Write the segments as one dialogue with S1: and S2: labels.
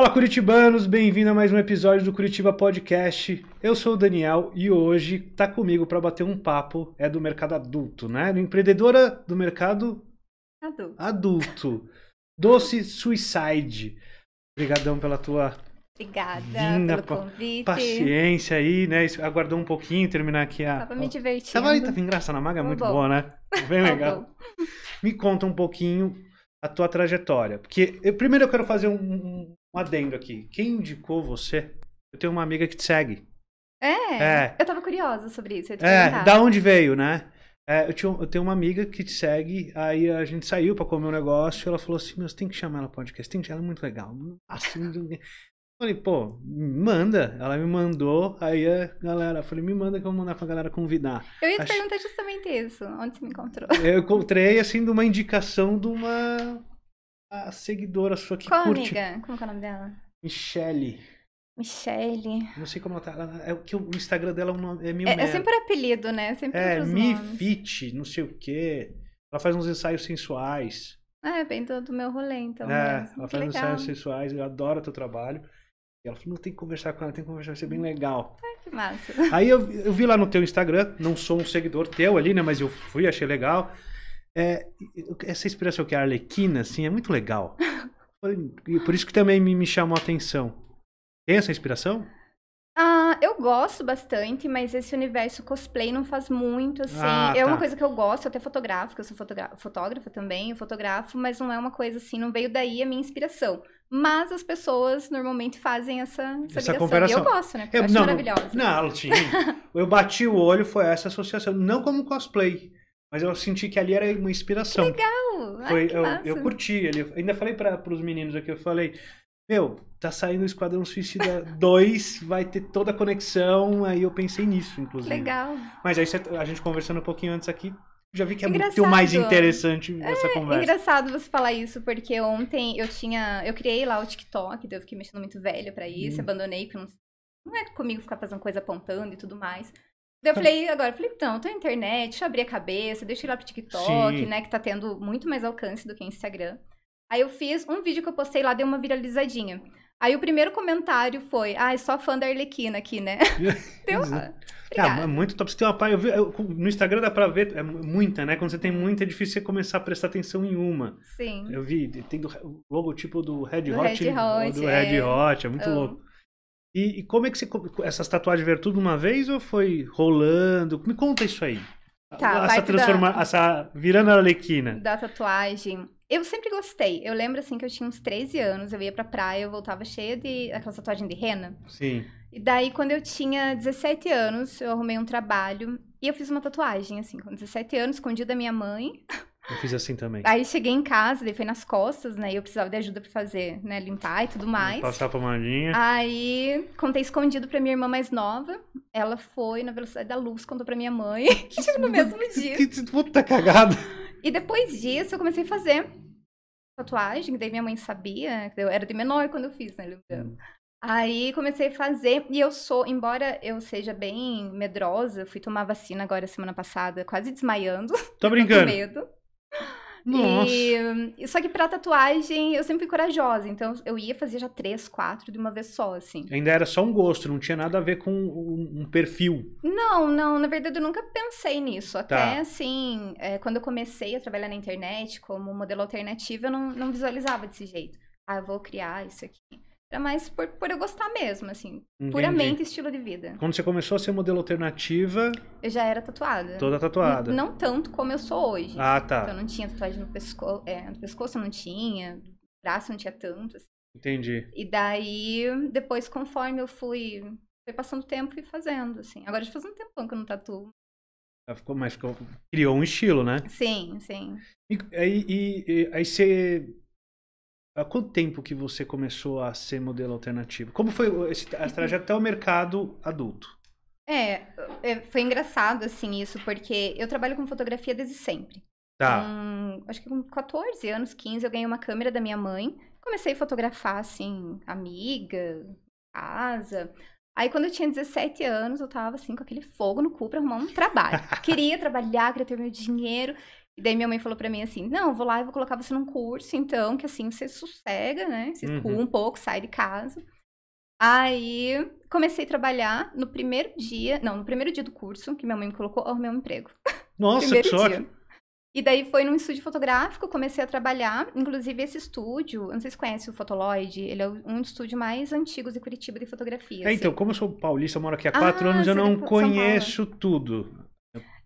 S1: Fala Curitibanos, bem-vindo a mais um episódio do Curitiba Podcast. Eu sou o Daniel e hoje tá comigo para bater um papo é do mercado adulto, né? Do empreendedora do mercado adulto. adulto. Doce Suicide. Obrigadão pela tua
S2: Obrigada vinda, pelo convite. Paciência
S1: aí, né? Aguardou um pouquinho terminar aqui a. Tava me
S2: divertindo. Tava aí, tava
S1: engraçado na maga, é muito bom. boa, né? Bem tá legal. me conta um pouquinho a tua trajetória, porque eu, primeiro eu quero fazer um um adendo aqui. Quem indicou você? Eu tenho uma amiga que te segue.
S2: É? é. Eu tava curiosa sobre isso. é, da onde
S1: veio, né? É, eu, tinha, eu, tenho uma amiga que te segue, aí a gente saiu pra comer um negócio e ela falou assim: Meu, tem que chamar ela pra podcast, tem que, ela é muito legal. Assim, falei, pô, manda. Ela me mandou, aí a galera, falei, me manda que eu vou mandar pra galera convidar. Eu ia te Acho... perguntar
S2: justamente isso, onde você me encontrou.
S1: Eu encontrei, assim, de uma indicação de uma a seguidora sua que Qual curte.
S2: Amiga? Como é, é o nome dela?
S1: Michelle.
S2: Michelle.
S1: Não sei como ela tá. Ela, é, que o Instagram dela é, um nome, é meio. É, é sempre
S2: apelido, né? É sempre é, Mi
S1: Fit, não sei o quê. Ela faz uns ensaios sensuais.
S2: Ah, é bem do, do meu rolê, então. É, mesmo. ela que faz legal. ensaios
S1: sensuais, eu adoro teu trabalho. E ela falou: não, tem que conversar com ela, tem que conversar, vai ser é bem legal. Ai,
S2: ah, que massa. Aí eu,
S1: eu vi lá no teu Instagram, não sou um seguidor teu ali, né? Mas eu fui, achei legal. É, essa inspiração que é a Arlequina, assim, é muito legal. Por isso que também me, me chamou a atenção. Tem essa inspiração?
S2: Ah, eu gosto bastante, mas esse universo cosplay não faz muito, assim. Ah, é uma tá. coisa que eu gosto, eu até fotográfico, eu sou fotógrafa também, eu fotógrafo mas não é uma coisa assim, não veio daí a minha inspiração. Mas as pessoas normalmente fazem essa, essa, essa comparação. E eu gosto, né? Porque eu, eu não, maravilhosa. Não,
S1: não, eu bati o olho, foi essa associação. Não como cosplay, mas eu senti que ali era uma inspiração. Que legal! Ai, Foi, que eu, eu, curti. Ele, ainda falei para os meninos aqui, eu falei, meu, tá saindo o Esquadrão Suicida 2, vai ter toda a conexão. Aí eu pensei nisso, inclusive. Legal. Mas aí a gente conversando um pouquinho antes aqui, já vi que é engraçado. muito mais interessante é, essa é, conversa. É
S2: engraçado você falar isso, porque ontem eu tinha. Eu criei lá o TikTok, eu fiquei mexendo muito velho para isso, hum. abandonei, porque não, não é comigo ficar fazendo coisa apontando e tudo mais eu falei, agora, eu falei, então, eu tô na internet, deixa eu abrir a cabeça, deixa eu ir lá pro TikTok, Sim. né? Que tá tendo muito mais alcance do que Instagram. Aí eu fiz um vídeo que eu postei lá, deu uma viralizadinha. Aí o primeiro comentário foi, ah, é só fã da Arlequina aqui, né?
S1: Deu Cara, tá, é muito top. Você tem uma eu vi, eu, no Instagram dá pra ver, é muita, né? Quando você tem muita, é difícil você começar a prestar atenção em uma. Sim. Eu vi, tem do, logo logotipo do Red do Hot. Red Hot do é... Red Hot, é muito louco. E, e, como é que você. Essas tatuagens vieram tudo uma vez ou foi rolando? Me conta isso aí.
S2: Tá, essa transforma,
S1: essa virando a Alequina.
S2: Da tatuagem. Eu sempre gostei. Eu lembro assim que eu tinha uns 13 anos, eu ia pra praia, eu voltava cheia de aquela tatuagem de rena. Sim. E daí quando eu tinha 17 anos, eu arrumei um trabalho e eu fiz uma tatuagem assim, com 17 anos, escondida da minha mãe.
S1: Eu fiz assim também. Aí
S2: cheguei em casa, daí foi nas costas, né? E eu precisava de ajuda pra fazer, né? Limpar e tudo mais. Passar a
S1: pomadinha.
S2: Aí contei escondido pra minha irmã mais nova. Ela foi na velocidade da luz, contou pra minha mãe. Tipo, no mesmo dia. Que puta cagada. E depois disso eu comecei a fazer tatuagem, que daí minha mãe sabia. Eu era de menor quando eu fiz, né? Hum. Aí comecei a fazer, e eu sou, embora eu seja bem medrosa, fui tomar vacina agora semana passada, quase desmaiando. Tô brincando. Com medo. E, só que pra tatuagem eu sempre fui corajosa, então eu ia fazer já três, quatro de uma vez só, assim.
S1: Ainda era só um gosto, não tinha nada a ver com um, um perfil.
S2: Não, não, na verdade eu nunca pensei nisso. Tá. Até tá. assim, é, quando eu comecei a trabalhar na internet como modelo alternativo, eu não, não visualizava desse jeito. Ah, eu vou criar isso aqui. Era é mais por, por eu gostar mesmo, assim. Entendi. Puramente estilo de vida. Quando
S1: você começou a ser modelo alternativa.
S2: Eu já era tatuada. Toda tatuada. Não, não tanto como eu sou hoje. Ah, tá. Então eu não tinha tatuagem no pescoço. É, no pescoço eu não tinha. No braço eu não tinha tanto. Assim. Entendi. E daí, depois, conforme eu fui, fui passando tempo e fazendo, assim. Agora já faz um tempão que eu não tatuo.
S1: Ficou, mas ficou, criou um estilo, né?
S2: Sim, sim.
S1: E, e, e aí você Há quanto tempo que você começou a ser modelo alternativo? Como foi esse trajeto até o mercado adulto?
S2: É, é, foi engraçado, assim, isso, porque eu trabalho com fotografia desde sempre. Tá. acho que com 14 anos, 15, eu ganhei uma câmera da minha mãe. Comecei a fotografar, assim, amiga, casa. Aí, quando eu tinha 17 anos, eu tava, assim, com aquele fogo no cu pra arrumar um trabalho. queria trabalhar, queria ter meu dinheiro. E daí minha mãe falou para mim assim: não, vou lá e vou colocar você num curso, então, que assim você sossega, né? Se uhum. um pouco, sai de casa. Aí comecei a trabalhar no primeiro dia, não, no primeiro dia do curso que minha mãe me colocou, arrumei um emprego.
S1: Nossa, que sorte.
S2: E daí foi num estúdio fotográfico, comecei a trabalhar. Inclusive, esse estúdio, não sei se conhece o Fotoloid, ele é um estúdio mais antigos de Curitiba de fotografia. É, então, assim. então,
S1: como eu sou paulista, eu moro aqui há quatro ah, anos, eu é não conheço tudo.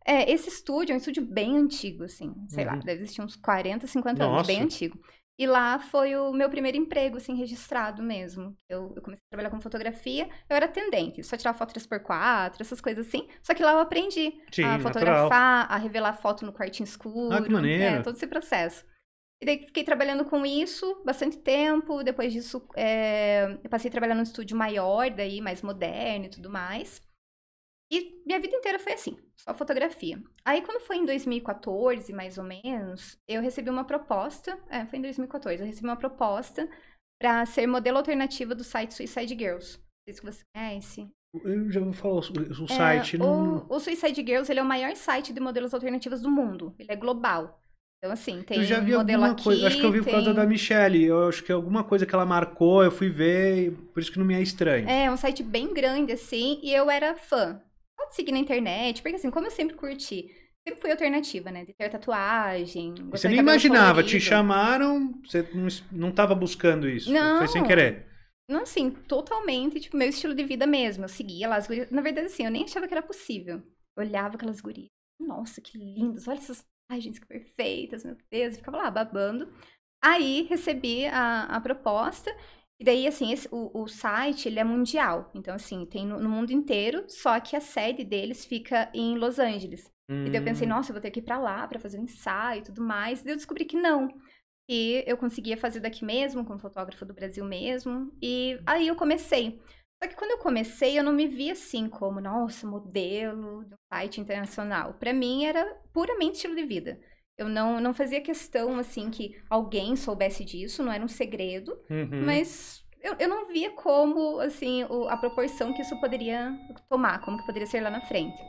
S2: É, esse estúdio é um estúdio bem antigo, assim, sei uhum. lá, deve existir uns 40, 50 Nossa. anos, bem antigo. E lá foi o meu primeiro emprego, assim, registrado mesmo. Eu, eu, comecei a trabalhar com fotografia, eu era atendente, só tirava foto 3x4, essas coisas assim. Só que lá eu aprendi Sim, a fotografar, natural. a revelar foto no quartinho escuro, ah, que né, todo esse processo. E daí fiquei trabalhando com isso bastante tempo. Depois disso, é, eu passei a trabalhar num estúdio maior, daí mais moderno e tudo mais. E minha vida inteira foi assim, só fotografia. Aí quando foi em 2014, mais ou menos, eu recebi uma proposta, é, foi em 2014, eu recebi uma proposta para ser modelo alternativa do site Suicide Girls. Não sei se você conhece.
S1: Eu já vou falar o é, site. É, não...
S2: o, o Suicide Girls ele é o maior site de modelos alternativos do mundo. Ele é global. Então, assim, tem eu já vi modelo aqui, coisa. Acho que eu vi tem... por causa da
S1: Michelle. Eu acho que alguma coisa que ela marcou, eu fui ver, por isso que não me é estranho.
S2: É, é, um site bem grande, assim, e eu era fã pode seguir na internet, porque assim, como eu sempre curti, sempre fui alternativa, né? De ter tatuagem. Você nem imaginava, colorido. te
S1: chamaram, você não estava buscando isso. Não. Foi sem querer.
S2: Não, assim, totalmente, tipo, meu estilo de vida mesmo. Eu seguia lá as gurias. Na verdade, assim, eu nem achava que era possível. Eu olhava aquelas gurias. Nossa, que lindas. Olha essas tatuagens que perfeitas, meu Deus. Eu ficava lá babando. Aí recebi a, a proposta e daí, assim, esse, o, o, site, ele é mundial. Então, assim, tem no, no, mundo inteiro, só que a sede deles fica em Los Angeles. Hum. E daí eu pensei, hum. nossa, eu vou ter que ir pra lá pra fazer um ensaio e tudo mais. E daí eu descobri que não. Que eu conseguia fazer daqui mesmo, com fotógrafo do Brasil mesmo. E aí eu comecei. Só que quando eu comecei, eu não me via assim como, nossa, modelo do site internacional. Para mim, era puramente estilo de vida. Eu não, não fazia questão, assim, que alguém soubesse disso, não era um segredo, uhum. mas eu, eu não via como, assim, o, a proporção que isso poderia tomar, como que poderia ser lá na frente.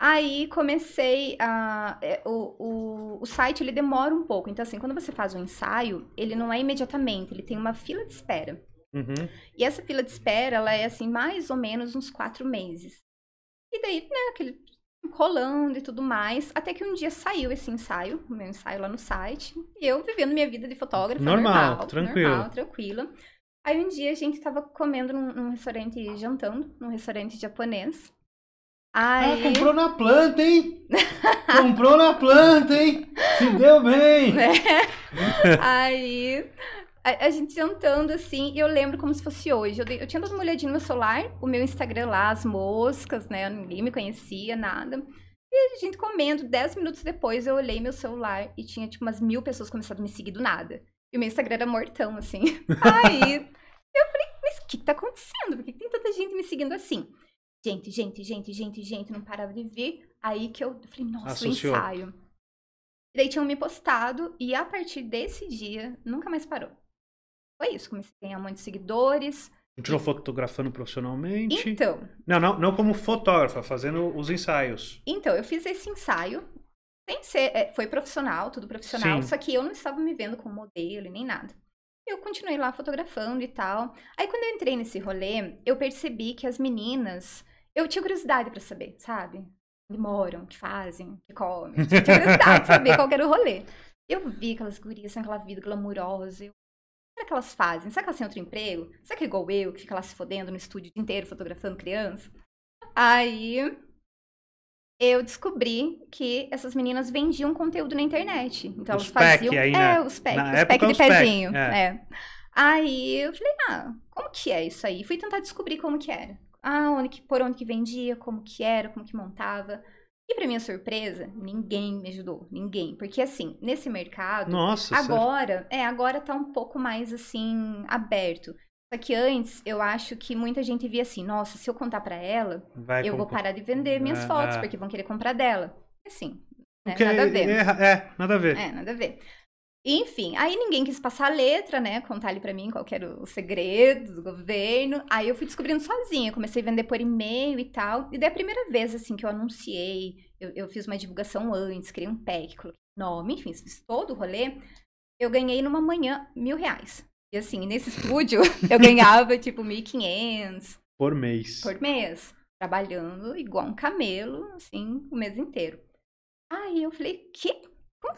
S2: Aí comecei a. É, o, o, o site ele demora um pouco. Então, assim, quando você faz um ensaio, ele não é imediatamente, ele tem uma fila de espera. Uhum. E essa fila de espera, ela é assim, mais ou menos uns quatro meses. E daí, né, aquele colando e tudo mais. Até que um dia saiu esse ensaio, o meu ensaio lá no site. E eu vivendo minha vida de fotógrafa. Normal, normal tranquilo. Normal, Aí um dia a gente tava comendo num, num restaurante, jantando, num restaurante japonês. Ah, Aí... Ah, comprou na
S1: planta, hein? comprou na planta, hein? Se deu bem!
S2: É. Aí a, a, gente jantando assim, e eu lembro como se fosse hoje. Eu, dei, eu, tinha dado uma olhadinha no meu celular, o meu Instagram lá, as moscas, né? Ninguém me conhecia, nada. E a gente comendo, dez minutos depois eu olhei meu celular e tinha tipo umas mil pessoas começando a me seguir do nada. E o meu Instagram era mortão, assim. Aí eu falei, mas o que, que tá acontecendo? Por que, que tem tanta gente me seguindo assim? Gente, gente, gente, gente, gente, não parava de ver Aí que eu, eu falei, nossa, Associou. o ensaio. Daí tinham me postado e a partir desse dia nunca mais parou foi isso. Comecei a ganhar muitos seguidores.
S1: Continuou fotografando profissionalmente? Então. Não, não, não como fotógrafa, fazendo os ensaios.
S2: Então, eu fiz esse ensaio. Sem ser, é, foi profissional, tudo profissional. Sim. Só que eu não estava me vendo como modelo nem nada. Eu continuei lá fotografando e tal. Aí quando eu entrei nesse rolê, eu percebi que as meninas. Eu tinha curiosidade para saber, sabe? Onde moram, o que fazem, o que comem. Eu tinha curiosidade pra saber qual era o rolê. Eu vi aquelas gurias aquela vida glamourosa Eu Será que elas fazem? Será que elas têm outro emprego? Será que é igual eu, que fica lá se fodendo no estúdio o dia inteiro fotografando criança? Aí eu descobri que essas meninas vendiam conteúdo na internet. Então os elas faziam. Aí, é, né? É, os pack, na os pack de pezinho. É. é. Aí eu falei, ah, como que é isso aí? Fui tentar descobrir como que era. Ah, onde que, por onde que vendia, como que era, como que montava. E para minha surpresa, ninguém me ajudou, ninguém, porque assim, nesse mercado, Nossa, agora, sério? é, agora tá um pouco mais assim aberto. Só que antes, eu acho que muita gente via assim, nossa, se eu contar para ela, Vai eu comprar. vou parar de vender minhas ah. fotos, porque vão querer comprar dela. Assim, né? nada a ver. É,
S1: é, nada a ver. É, nada
S2: a ver. Enfim, aí ninguém quis passar a letra, né? Contar ali pra mim qual era o segredo do governo. Aí eu fui descobrindo sozinha, comecei a vender por e-mail e tal. E daí a primeira vez, assim, que eu anunciei, eu, eu fiz uma divulgação antes, criei um pack, coloquei nome, enfim, fiz todo o rolê. Eu ganhei numa manhã mil reais. E assim, nesse estúdio, eu ganhava tipo 1.500.
S1: Por mês. Por
S2: mês. Trabalhando igual um camelo, assim, o mês inteiro. Aí eu falei, que?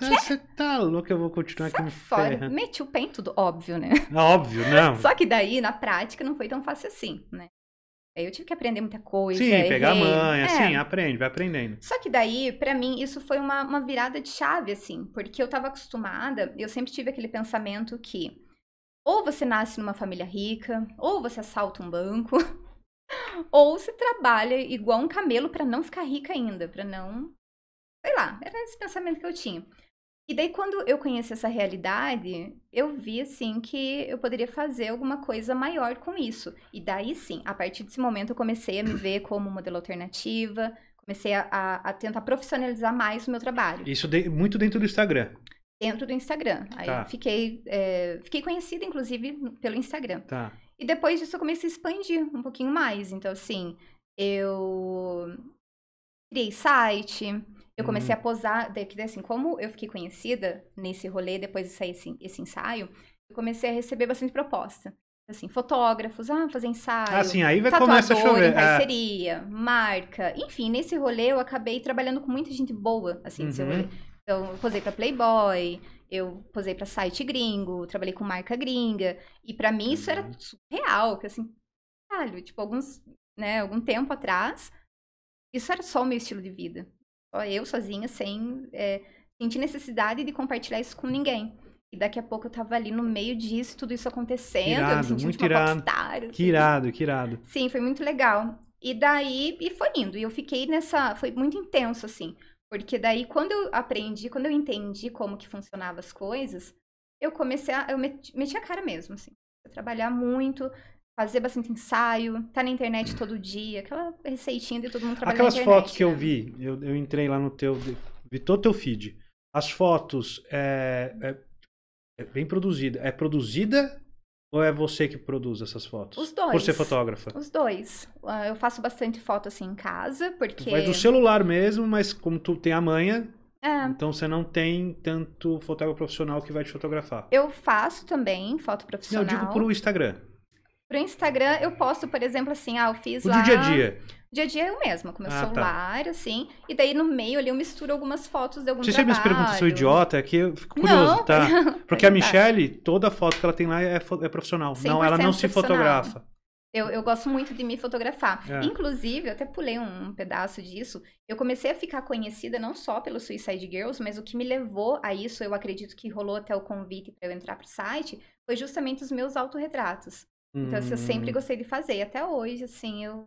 S2: É? Você tá
S1: louco, eu vou continuar Sai aqui me fora. Ferra.
S2: Meti o pé em tudo, óbvio, né?
S1: É óbvio, não. Né?
S2: Só que daí, na prática, não foi tão fácil assim, né? Aí eu tive que aprender muita coisa. Sim, errei. pegar a mãe, assim, é. assim,
S1: aprende, vai aprendendo. Só
S2: que daí, para mim, isso foi uma, uma virada de chave, assim, porque eu tava acostumada, eu sempre tive aquele pensamento que ou você nasce numa família rica, ou você assalta um banco, ou se trabalha igual um camelo para não ficar rica ainda, para não Sei lá, era esse pensamento que eu tinha. E daí, quando eu conheci essa realidade, eu vi, assim, que eu poderia fazer alguma coisa maior com isso. E daí, sim, a partir desse momento, eu comecei a me ver como modelo alternativa, comecei a, a, tentar profissionalizar mais o meu trabalho.
S1: Isso de, muito dentro do Instagram.
S2: Dentro do Instagram. Aí tá. fiquei, é, fiquei conhecida, inclusive, pelo Instagram. Tá. E depois disso, eu comecei a expandir um pouquinho mais. Então, assim, eu criei site eu comecei uhum. a posar, daqui assim, como eu fiquei conhecida nesse rolê, depois de sair esse, esse ensaio, eu comecei a receber bastante proposta. Assim, fotógrafos, ah, fazer ensaio. Ah, sim, aí vai começar a chover. Em é. parceria, é. marca. Enfim, nesse rolê eu acabei trabalhando com muita gente boa, assim, uhum. rolê. Então, eu posei pra Playboy, eu posei para site gringo, trabalhei com marca gringa, e para mim isso era uhum. surreal, que assim, caralho, tipo, alguns, né, algum tempo atrás, isso era só o meu estilo de vida só eu sozinha, sem é, sentir necessidade de compartilhar isso com ninguém. E daqui a pouco eu tava ali no meio disso, tudo isso acontecendo. Irado, eu me senti muito irado. Popstar, assim. que
S1: irado, que irado.
S2: Sim, foi muito legal. E daí, e foi indo. E eu fiquei nessa. Foi muito intenso, assim. Porque daí, quando eu aprendi, quando eu entendi como que funcionavam as coisas, eu comecei a. Eu meti, meti a cara mesmo, assim. Eu trabalhar muito, fazer bastante ensaio, tá na internet todo dia, aquela receitinha de todo mundo trabalhando Aquelas na internet, fotos
S1: que né? eu vi, eu, eu, entrei lá no teu, vi todo o teu feed. As fotos é, é, é, bem produzida. É produzida ou é você que produz essas fotos? Os dois. Por ser fotógrafa? Os
S2: dois. Ah, eu faço bastante foto assim em casa, porque... Mas do
S1: celular mesmo, mas como tu tem a manha, é. Então você não tem tanto fotógrafo profissional que vai te fotografar.
S2: Eu faço também foto profissional. Não, eu digo pro Instagram. Pro Instagram, eu posto, por exemplo, assim, ah, eu fiz o lá... O dia a dia. Dia é a dia eu mesma, com meu ah, tá. celular, tá. assim. E daí no meio ali eu misturo algumas fotos de algum Você trabalho. sempre me pergunta, sou
S1: idiota? Aqui é eu fico curioso, não, tá? Porque a Michelle, toda foto que ela tem lá é, é profissional. Não, ela não se fotografa.
S2: Eu, eu, gosto muito de me fotografar. É. Inclusive, eu até pulei um, um, pedaço disso. Eu comecei a ficar conhecida não só pelo Suicide Girls, mas o que me levou a isso, eu acredito que rolou até o convite para eu entrar pro site, foi justamente os meus autorretratos. Então, assim, eu sempre hum. gostei de fazer. até hoje, assim, eu.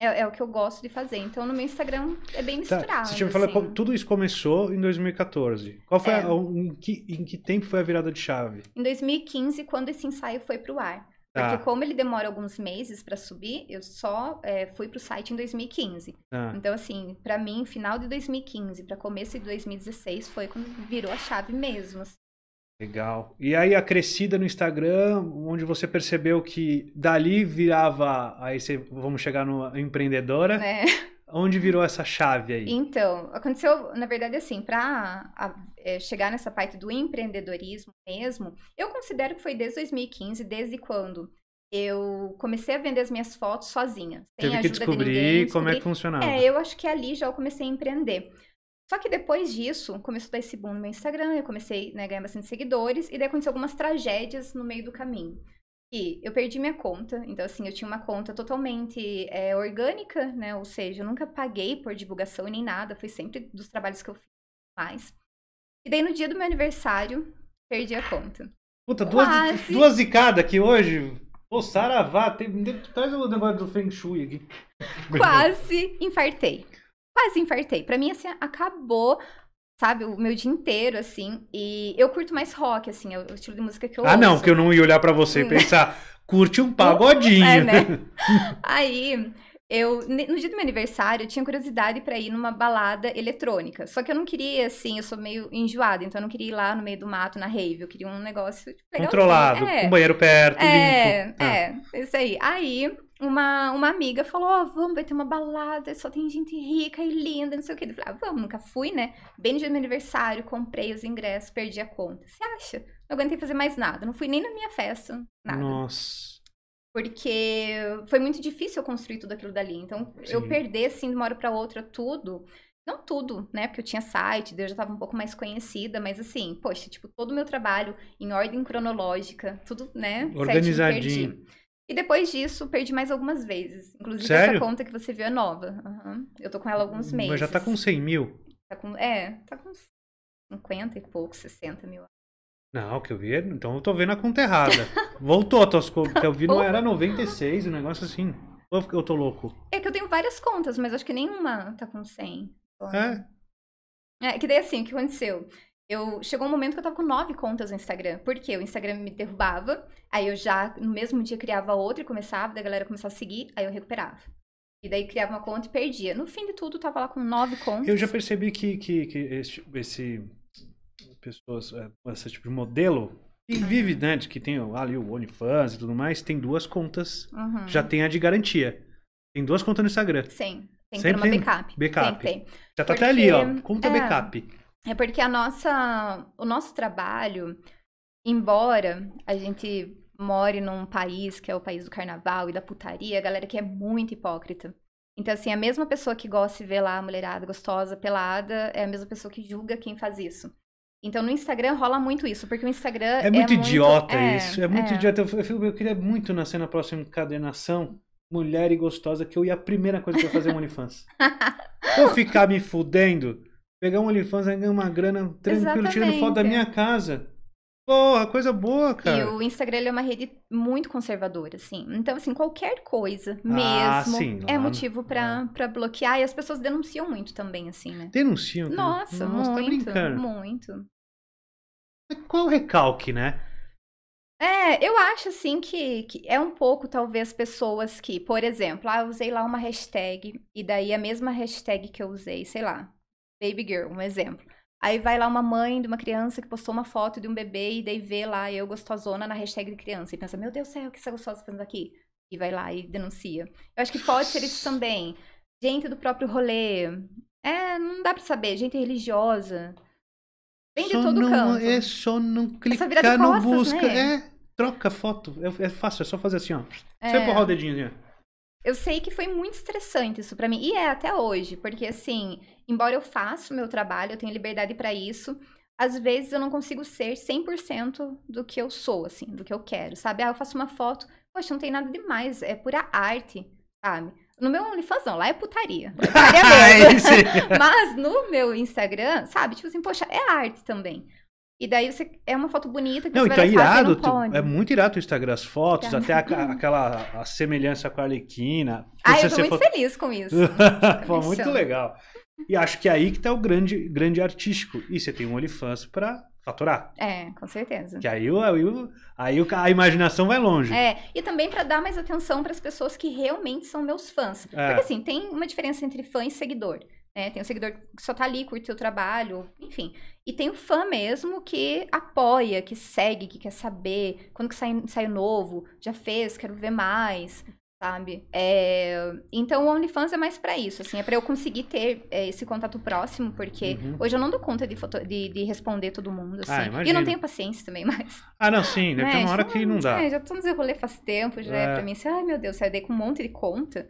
S2: É, é, o que eu gosto de fazer. Então, no meu Instagram é bem misturado. Tá. Você tinha me assim.
S1: tudo isso começou em 2014. Qual foi é. a, em, que, em que tempo foi a virada de chave?
S2: Em 2015, quando esse ensaio foi pro ar. Tá. Porque como ele demora alguns meses para subir, eu só é, fui pro site em 2015. Ah. Tá. Então, assim, para mim, final de 2015 para começo de 2016 foi quando virou a chave mesmo. Assim.
S1: Legal. E aí a crescida no Instagram, onde você percebeu que dali virava, aí você, vamos chegar no empreendedora. É. Onde virou essa chave aí?
S2: Então, aconteceu, na verdade, assim, para é, chegar nessa parte do empreendedorismo mesmo, eu considero que foi desde 2015, desde quando eu comecei a vender as minhas fotos sozinha. Teve que descobrir de ninguém, descobri... como é que funcionava. É, eu acho que é ali já eu comecei a empreender. Só que depois disso, começou a dar esse boom no meu Instagram, eu comecei né, a ganhar bastante seguidores, e daí aconteceu algumas tragédias no meio do caminho. E eu perdi minha conta, então assim, eu tinha uma conta totalmente é, orgânica, né? Ou seja, eu nunca paguei por divulgação nem nada, foi sempre dos trabalhos que eu fiz mais. E daí no dia do meu aniversário, perdi a conta.
S1: Puta, duas, Quase. duas de aqui hoje. Pô, Saravá, tem, traz o negócio do Feng Shui aqui.
S2: Quase infartei quase infartei. Pra mim, assim, acabou sabe, o meu dia inteiro, assim. E eu curto mais rock, assim, é o estilo de música que eu Ah, ouço. não, que eu não ia
S1: olhar para você e hum. pensar, curte um é, pagodinho. É, né?
S2: Aí, eu, no dia do meu aniversário, eu tinha curiosidade para ir numa balada eletrônica. Só que eu não queria, assim, eu sou meio enjoada, então eu não queria ir lá no meio do mato, na rave. Eu queria um negócio legalzinho. Controlado, é. um
S1: banheiro perto, é, limpo. É,
S2: é, isso aí. Aí, uma, uma amiga falou: Ó, oh, vamos, vai ter uma balada, só tem gente rica e linda, não sei o quê Eu falei: ah, vamos, nunca fui, né? Bem no dia do meu aniversário, comprei os ingressos, perdi a conta. Você acha? Não aguentei fazer mais nada, não fui nem na minha festa,
S1: nada. Nossa.
S2: Porque foi muito difícil eu construir tudo aquilo dali. Então, Sim. eu perder, assim, de uma hora pra outra, tudo. Não tudo, né? Porque eu tinha site, eu já estava um pouco mais conhecida, mas assim, poxa, tipo, todo o meu trabalho em ordem cronológica, tudo, né? Organizadinho. Certinho, e depois disso, perdi mais algumas vezes. Inclusive, Sério? essa conta que você viu é nova. Uhum. Eu tô com ela há alguns meses. Mas já tá com
S1: 100 mil?
S2: Tá com, é, tá com 50 e pouco, 60 mil.
S1: Não, que eu vi, então eu tô vendo a conta errada. Voltou a tuas que eu vi não era 96, um negócio assim. Ou eu tô louco?
S2: É que eu tenho várias contas, mas acho que nenhuma tá com 100.
S1: É?
S2: É, que daí assim, o que aconteceu? Eu chegou um momento que eu tava com nove contas no Instagram, porque o Instagram me derrubava, aí eu já no mesmo dia criava outra e começava, da galera começava a seguir, aí eu recuperava. E daí criava uma conta e perdia. No fim de tudo, tava lá com nove contas. Eu já
S1: percebi que, que, que esse, esse pessoas, é, esse tipo de modelo e uhum. vive, né, que tem ali o OnlyFans e tudo mais, tem duas contas,
S2: uhum. já tem
S1: a de garantia. Tem duas contas no Instagram. Sim,
S2: tem que Sempre ter uma backup. Backup. Tem Já tá Porque, até ali, ó, conta é, backup. É porque a nossa, o nosso trabalho, embora a gente more num país que é o país do carnaval e da putaria, a galera que é muito hipócrita. Então, assim, a mesma pessoa que gosta de ver lá a mulherada gostosa, pelada, é a mesma pessoa que julga quem faz isso. Então, no Instagram rola muito isso, porque o Instagram. É muito é idiota muito... É, isso, é muito é.
S1: idiota. Eu, eu, queria muito nascer na próxima encadernação mulher e gostosa, que eu ia a primeira coisa que eu ia fazer é um OnlyFans. eu ficar me fudendo Pegar um OnlyFans e ganhar uma grana tranquilo, Exatamente. tirando foto da minha casa. Porra, coisa boa, cara. E o
S2: Instagram é uma rede muito conservadora, assim. Então, assim, qualquer coisa ah, mesmo ah, sim, é motivo para é. bloquear. E as pessoas denunciam muito também, assim, né?
S1: Denunciam? Nossa, Nossa muito, tá
S2: muito. Qual
S1: o recalque, né?
S2: É, eu acho assim que, que, é um pouco, talvez, pessoas que, por exemplo, ah, eu usei lá uma hashtag, e daí a mesma hashtag que eu usei, sei lá, Baby Girl, um exemplo. Aí vai lá uma mãe de uma criança que postou uma foto de um bebê e daí vê lá eu gostosona na hashtag de criança e pensa, meu Deus do céu, o que essa gostosa tá fazendo aqui? E vai lá e denuncia. Eu acho que pode ser isso também. Gente do próprio rolê. É, não dá pra saber. Gente religiosa.
S1: Vem só de todo não, canto. É só não clicar, costas, não busca. Né? É, troca foto. É, é, fácil, é só fazer assim, ó. É. Você empurrar o dedinho assim, ó
S2: eu sei que foi muito estressante isso para mim e é até hoje, porque assim, embora eu faça o meu trabalho, eu tenho liberdade para isso, às vezes eu não consigo ser 100% do que eu sou, assim, do que eu quero, sabe? Ah, eu faço uma foto, poxa, não tem nada demais, é pura arte, sabe? No meu OnlyFans não, lá é putaria. É putaria mesmo. Mas no meu Instagram, sabe? Tipo assim, poxa, é arte também. E daí você é uma foto bonita que não, você então vai então é irado, é
S1: muito irado o Instagram as fotos, tá. até a, aquela a semelhança com a Arlequina. Ah, eu tô muito foto...
S2: feliz com isso. Foi muito legal.
S1: E acho que é aí que tá o grande grande artístico. E você tem um OnlyFans para faturar.
S2: É, com certeza. Que
S1: aí, aí, aí a imaginação vai longe.
S2: É, e também para dar mais atenção para as pessoas que realmente são meus fãs. É. Porque assim, tem uma diferença entre fã e seguidor. Né? Tem o seguidor que só tá ali, curte o trabalho, enfim. E tem o fã mesmo que apoia, que segue, que quer saber quando que sai, sai novo, já fez, quero ver mais, sabe? É... Então o OnlyFans é mais para isso, assim, é para eu conseguir ter é, esse contato próximo, porque uhum. hoje eu não dou conta de, foto... de, de responder todo mundo, ah, assim. Ah, e eu não tenho paciência também mais.
S1: Ah, não, sim, deve né? ter uma hora já, que é não dá. É, já
S2: tô no rolê faz tempo, já é, é. pra mim assim, ai meu Deus, saí daí com um monte de conta.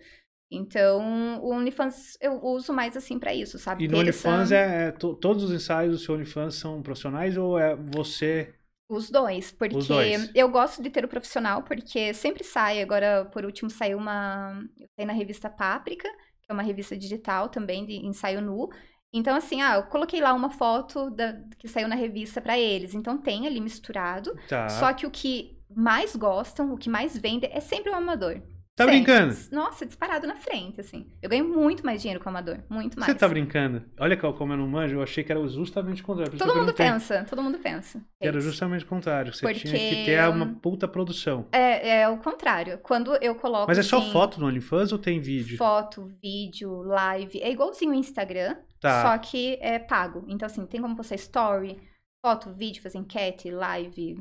S2: Então, o OnlyFans eu uso mais assim para isso, sabe? E no OnlyFans, essa...
S1: é, é todos os ensaios do seu OnlyFans são profissionais ou é você
S2: os dois, porque Os dois. eu gosto de ter o profissional, porque sempre sai. Agora, por último, saiu uma. Eu na revista Páprica, que é uma revista digital também, de ensaio nu. Então, assim, ah, eu coloquei lá uma foto da... que saiu na revista para eles. Então, tem ali misturado. Tá. Só que o que mais gostam, o que mais vende, é sempre o amador. Tá brincando? Nossa, disparado na frente, assim. Eu ganho muito mais dinheiro como amador, muito mais. Você tá
S1: brincando? Olha como eu não manjo, eu achei que era justamente o contrário. Todo mundo pensa,
S2: todo mundo pensa. Era é justamente
S1: o contrário, você Porque... tinha que ter uma puta produção.
S2: É, é o contrário. Quando eu coloco... Mas é só assim, foto
S1: no OnlyFans ou tem vídeo?
S2: Foto, vídeo, live, é igualzinho o Instagram, tá. só que é pago. Então, assim, tem como postar story, foto, vídeo, fazer enquete, live,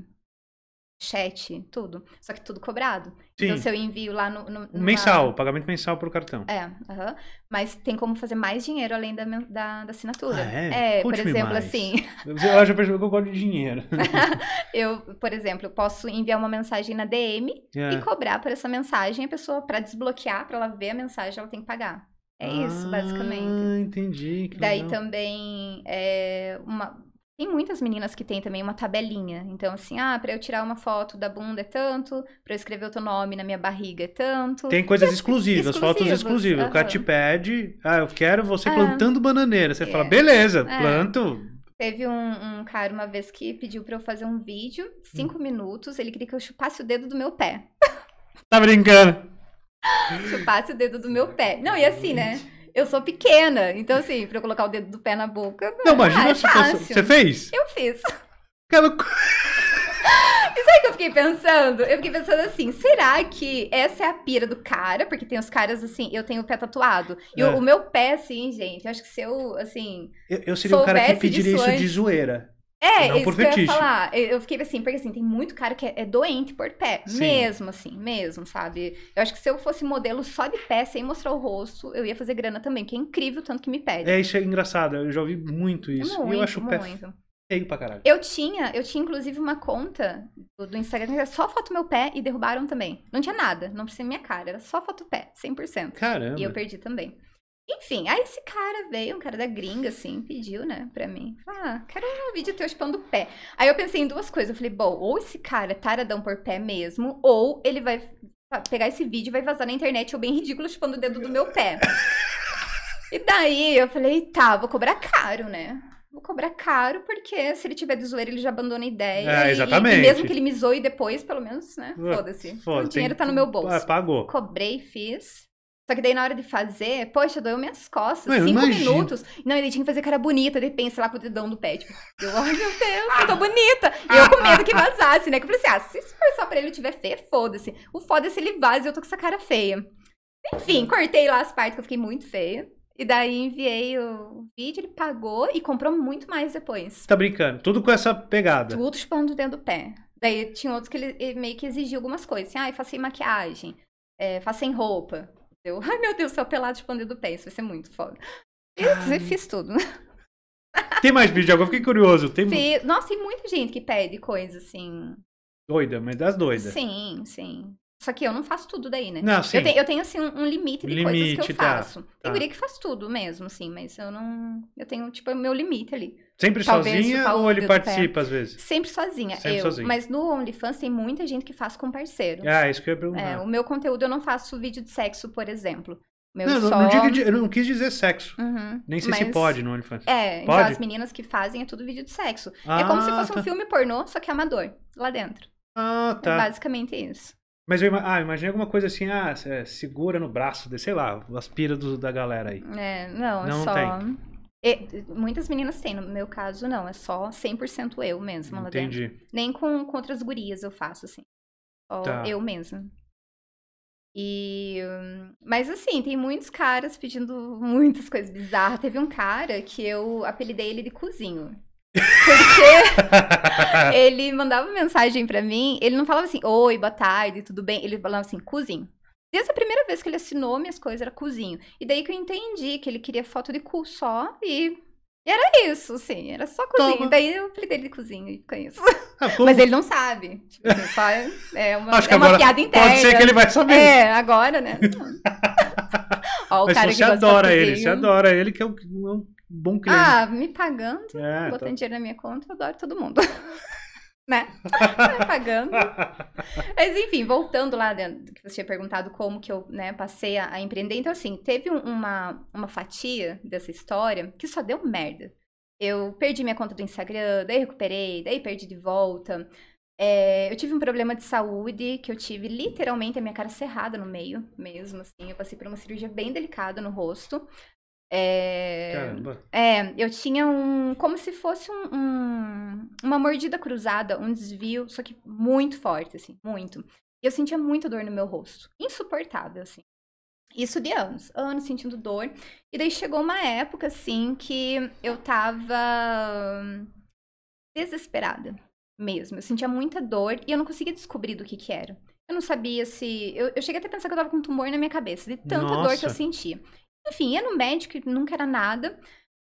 S2: chat, tudo. Só que tudo cobrado. Então, Sim. Então, se eu envio lá no. no numa... Mensal,
S1: pagamento mensal pro cartão.
S2: É, mas tem como fazer mais dinheiro além da, da, da assinatura. Ah, é, é por exemplo, mais. assim.
S1: Eu já percebi que eu gosto de dinheiro.
S2: eu, por exemplo, posso enviar uma mensagem na DM é. e cobrar por essa mensagem a pessoa, para desbloquear, para ela ver a mensagem, ela tem que pagar. É isso, ah, basicamente.
S1: Entendi. Daí legal.
S2: também é, uma, tem muitas meninas que têm também uma tabelinha. Então, assim, ah, pra eu tirar uma foto da bunda é tanto, pra eu escrever o teu nome na minha barriga é tanto. Tem coisas assim, exclusivas, fotos exclusivas. Uhum. O cara te
S1: pede, ah, eu quero você ah. plantando bananeira. Você é. fala, beleza, é. planto.
S2: Teve um, um, cara uma vez que pediu pra eu fazer um vídeo, cinco hum. minutos, ele queria que eu chupasse o dedo do meu pé.
S1: Tá brincando?
S2: chupasse o dedo do meu pé. Não, e assim, né? eu sou pequena. Então, assim, pra eu colocar o dedo do pé na boca. Não, imagina é se é fácil. Você fez? Eu fiz.
S1: Cara. E sabe
S2: o que eu fiquei pensando? Eu fiquei pensando assim, será que essa é a pira do cara? Porque tem os caras assim, eu tenho o pé tatuado. E é. o, o, meu pé, assim, gente, eu acho que se eu, assim.
S1: Eu, eu seria o cara que pediria isso antes... de zoeira.
S2: É, não isso por que fetiche. eu ia falar. Eu fiquei assim, porque assim, tem muito cara que é, é, doente por pé. Sim. Mesmo, assim, mesmo, sabe? Eu acho que se eu fosse modelo só de pé, sem mostrar o rosto, eu ia fazer grana também, que é incrível o tanto que me pede. É,
S1: isso é engraçado. Eu já ouvi muito isso. Muito, eu acho muito. pé feio pra caralho.
S2: Eu tinha, eu tinha inclusive uma conta do, do Instagram que era só foto meu pé e derrubaram também. Não tinha nada, não precisa minha cara, era só foto pé, 100%. Caramba. E eu perdi também. Enfim, aí esse cara veio, um cara da gringa, assim, pediu, né, pra mim. Ah, quero um vídeo teu chupando pé. Aí eu pensei em duas coisas. Eu falei, bom, ou esse cara é taradão por pé mesmo, ou ele vai pegar esse vídeo e vai vazar na internet, eu bem ridículo chupando o dedo do meu pé. E daí eu falei, tá, vou cobrar caro, né? Vou cobrar caro, porque se ele tiver de zoeira, ele já abandona a ideia. É, exatamente. E, e mesmo que ele me zoe depois, pelo menos, né? Foda-se. Foda, o dinheiro tem... tá no meu bolso. É, pagou. Cobrei, fiz. Só que daí na hora de fazer, poxa, doeu minhas costas. Não, cinco minutos. Não, ele tinha que fazer cara bonita, de sei lá com o dedão do pé. Tipo, eu, oh, meu Deus, eu tô bonita. E eu com medo que vazasse, né? Que eu falei assim, ah, se isso for só pra ele eu tiver feia, foda-se. O foda é se ele vaza e eu tô com essa cara feia. Enfim, cortei lá as partes que eu fiquei muito feia. E daí enviei o vídeo, ele pagou e comprou muito mais depois.
S1: Tá brincando? Tudo com essa pegada.
S2: Tudo chupando dentro do pé. Daí tinha outros que ele, ele meio que exigia algumas coisas. Assim, ah, faço sem maquiagem, é, sem roupa. Eu, ai meu Deus, seu pelado expandido do pé, isso vai ser muito foda. Isso, eu fiz tudo.
S1: Tem mais vídeo agora? Fiquei curioso. Tem...
S2: Nossa, tem muita gente que pede coisa assim.
S1: Doida, mas das doidas. Sim,
S2: sim. Só que eu não faço tudo daí, né? Não, sim. Eu, tenho, eu tenho assim, um, um limite de limite, coisas que eu tá, faço. Tá. Tem guria que faz tudo mesmo, assim, mas eu não. Eu tenho, tipo, o meu limite ali. Sempre Talvez sozinha ou ele participa às vezes? Sempre sozinha, Sempre eu. Sozinha. Mas no OnlyFans tem muita gente que faz com parceiro. Ah,
S1: isso que eu ia perguntar. É, o meu
S2: conteúdo eu não faço vídeo de sexo, por exemplo. Meu não, só... não digo, eu não
S1: quis dizer sexo. Uhum, Nem sei mas... se pode no OnlyFans. É, então pode? então as
S2: meninas que fazem é tudo vídeo de sexo. É ah, é como se fosse tá. um filme pornô, só que é amador, lá dentro. Ah, é tá. É basicamente isso.
S1: Mas eu ah, imaginei alguma coisa assim, ah, segura no braço, de, sei lá, as piras da galera aí.
S2: É, não, não só... Não tem. E, muitas meninas têm, no meu caso não, é só 100% eu mesma lá Entendi. dentro. Nem com, com outras gurias eu faço assim. Só tá. eu mesma. E mas assim, tem muitos caras pedindo muitas coisas bizarras. Teve um cara que eu apelidei ele de cozinho.
S1: Porque ele
S2: mandava mensagem para mim, ele não falava assim: "Oi, boa tarde, tudo bem?". Ele falava assim: "Cozinho". Desde é a primeira vez que ele assinou minhas coisas, era cozinho. E daí que eu entendi que ele queria foto de cu só e e era isso, sim, era só cozinho. Toma. Daí eu apelidei ele de cozinho e fica isso. Ah, Mas ele não sabe. Tipo, só é, é uma, Acho é que é uma piada interna. Pode ser que ele vai saber. É, agora, né? Ó, o Mas cara você adora ele, você adora
S1: ele, que é um, um bom cliente. Ah,
S2: me pagando, é, botando tá... dinheiro na minha conta, eu adoro todo mundo. Né?
S1: né? pagando.
S2: Mas enfim, voltando lá dentro, que você tinha perguntado como que eu né, passei a, a empreender. Então, assim, teve uma, uma fatia dessa história que só deu merda. Eu perdi minha conta do Instagram, daí recuperei, daí perdi de volta. É, eu tive um problema de saúde que eu tive literalmente a minha cara cerrada no meio mesmo, assim. Eu passei por uma cirurgia bem delicada no rosto. É... Caramba. É, eu tinha um. Como se fosse um, um, uma mordida cruzada, um desvio, só que muito forte, assim, muito. E eu sentia muita dor no meu rosto. Insuportável, assim. Isso de anos, anos sentindo dor. E daí chegou uma época, assim, que eu tava desesperada mesmo. Eu sentia muita dor e eu não conseguia descobrir do que que era. Eu não sabia se. Eu, eu cheguei até a pensar que eu tava com um tumor na minha cabeça, de tanta Nossa. dor que eu sentia. Enfim, ia no médico, nunca era nada.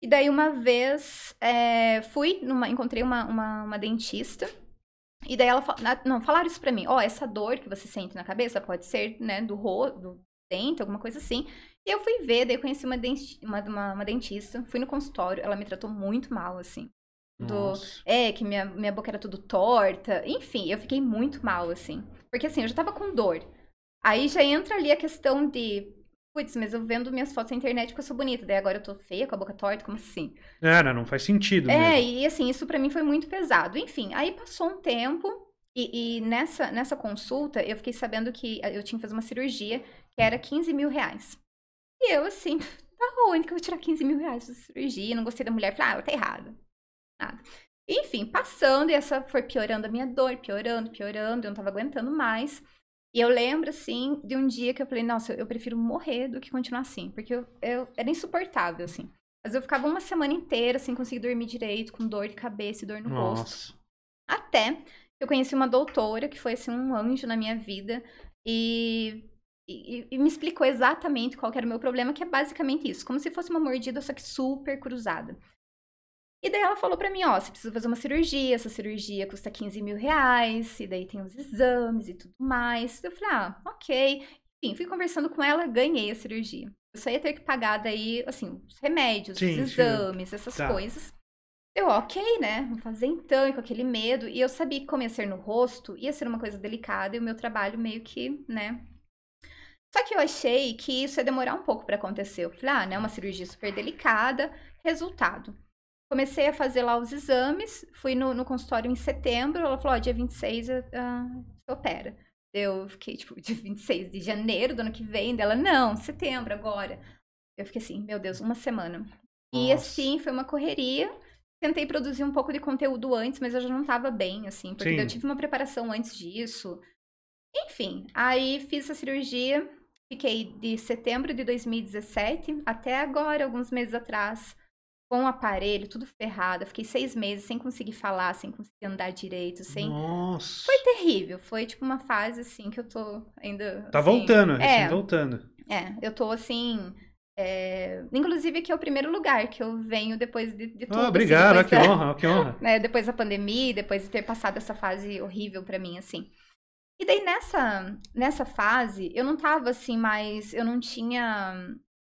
S2: E daí uma vez é, fui, numa, encontrei uma, uma, uma, dentista. E daí ela falou. Não, falaram isso pra mim. Ó, oh, essa dor que você sente na cabeça pode ser, né, do rosto, do dente, alguma coisa assim. E eu fui ver, daí eu conheci uma, denti uma, uma, uma, dentista, fui no consultório, ela me tratou muito mal, assim. Do, é, que minha, minha boca era tudo torta. Enfim, eu fiquei muito mal, assim. Porque assim, eu já tava com dor. Aí já entra ali a questão de putz, mas eu vendo minhas fotos na internet porque eu sou bonita, daí agora eu tô feia, com a boca torta, como assim?
S1: É, não, né, não faz sentido. É, mesmo.
S2: e assim, isso para mim foi muito pesado. Enfim, aí passou um tempo e, e, nessa, nessa consulta eu fiquei sabendo que eh, eu tinha que fazer uma cirurgia que era 15 mil reais. E eu assim, tá ruim que eu vou tirar 15 mil reais da cirurgia? Não gostei da mulher, falei, ah, ela tá errada. Nada. Enfim, passando, e essa foi piorando a minha dor, piorando, piorando, eu não tava aguentando mais. E eu lembro, assim, de um dia que eu falei, nossa, eu prefiro morrer do que continuar assim. Porque eu, eu era insuportável, assim. Mas eu ficava uma semana inteira assim, conseguindo dormir direito, com dor de cabeça e dor no nossa. rosto. Até eu conheci uma doutora que foi, assim, um anjo na minha vida. E e, e, me explicou exatamente qual era o meu problema, que é basicamente isso, como se fosse uma mordida, só que super cruzada. E daí ela falou para mim, ó, você precisa fazer uma cirurgia, essa cirurgia custa 15 mil reais, e daí tem os exames e tudo mais. Eu falei, ah, ok. Enfim, fui conversando com ela, ganhei a cirurgia. Eu só ia ter que pagar daí, assim, os remédios, sim, os exames, sim. essas tá. coisas. Eu, ok, né? Vou fazer então, e com aquele medo. E eu sabia que como ia ser no rosto, ia ser uma coisa delicada, e o meu trabalho meio que, né? Só que eu achei que isso ia demorar um pouco para acontecer. Eu falei, ah, né? Uma cirurgia super delicada. Resultado. Comecei a fazer lá os exames, fui no, no consultório em setembro, ela falou, ó, dia 26 ah, você opera. Eu fiquei, tipo, dia 26 de janeiro do ano que vem, dela, não, setembro, agora. Eu fiquei assim, meu Deus, uma semana. Nossa. E assim, foi uma correria. Tentei produzir um pouco de conteúdo antes, mas eu já não estava bem, assim, porque Sim. eu tive uma preparação antes disso. Enfim, aí fiz a cirurgia, fiquei de setembro de 2017 até agora, alguns meses atrás, com o aparelho, tudo ferrado. Eu fiquei seis meses sem conseguir falar, sem conseguir andar direito, sem. Nossa. Foi terrível. Foi tipo uma fase assim que eu tô ainda. Tá assim... voltando, é, assim, voltando. É, eu tô assim. É... Inclusive, aqui é o primeiro lugar que eu venho depois de, de ah, tudo. Oh, obrigado, assim, que honra, que honra. Né, depois da pandemia, depois de ter passado essa fase horrível para mim, assim. E daí nessa, nessa fase, eu não tava assim, mas eu não tinha.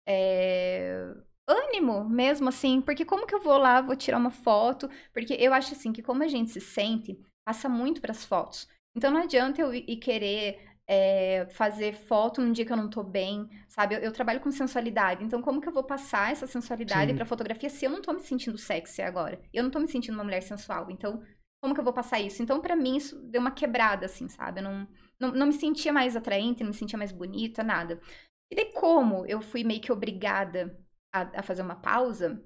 S2: É ânimo mesmo, assim, porque como que eu vou lá, vou tirar uma foto? Porque eu acho assim que como a gente se sente, passa muito para as fotos. Então não adianta eu ir querer é, fazer foto num dia que eu não tô bem, sabe? Eu, eu, trabalho com sensualidade, então como que eu vou passar essa sensualidade para pra fotografia se eu não tô me sentindo sexy agora? Eu não tô me sentindo uma mulher sensual, então como que eu vou passar isso? Então para mim isso deu uma quebrada, assim, sabe? Eu não, não, não me sentia mais atraente, não me sentia mais bonita, nada. E de como eu fui meio que obrigada a, a fazer uma pausa,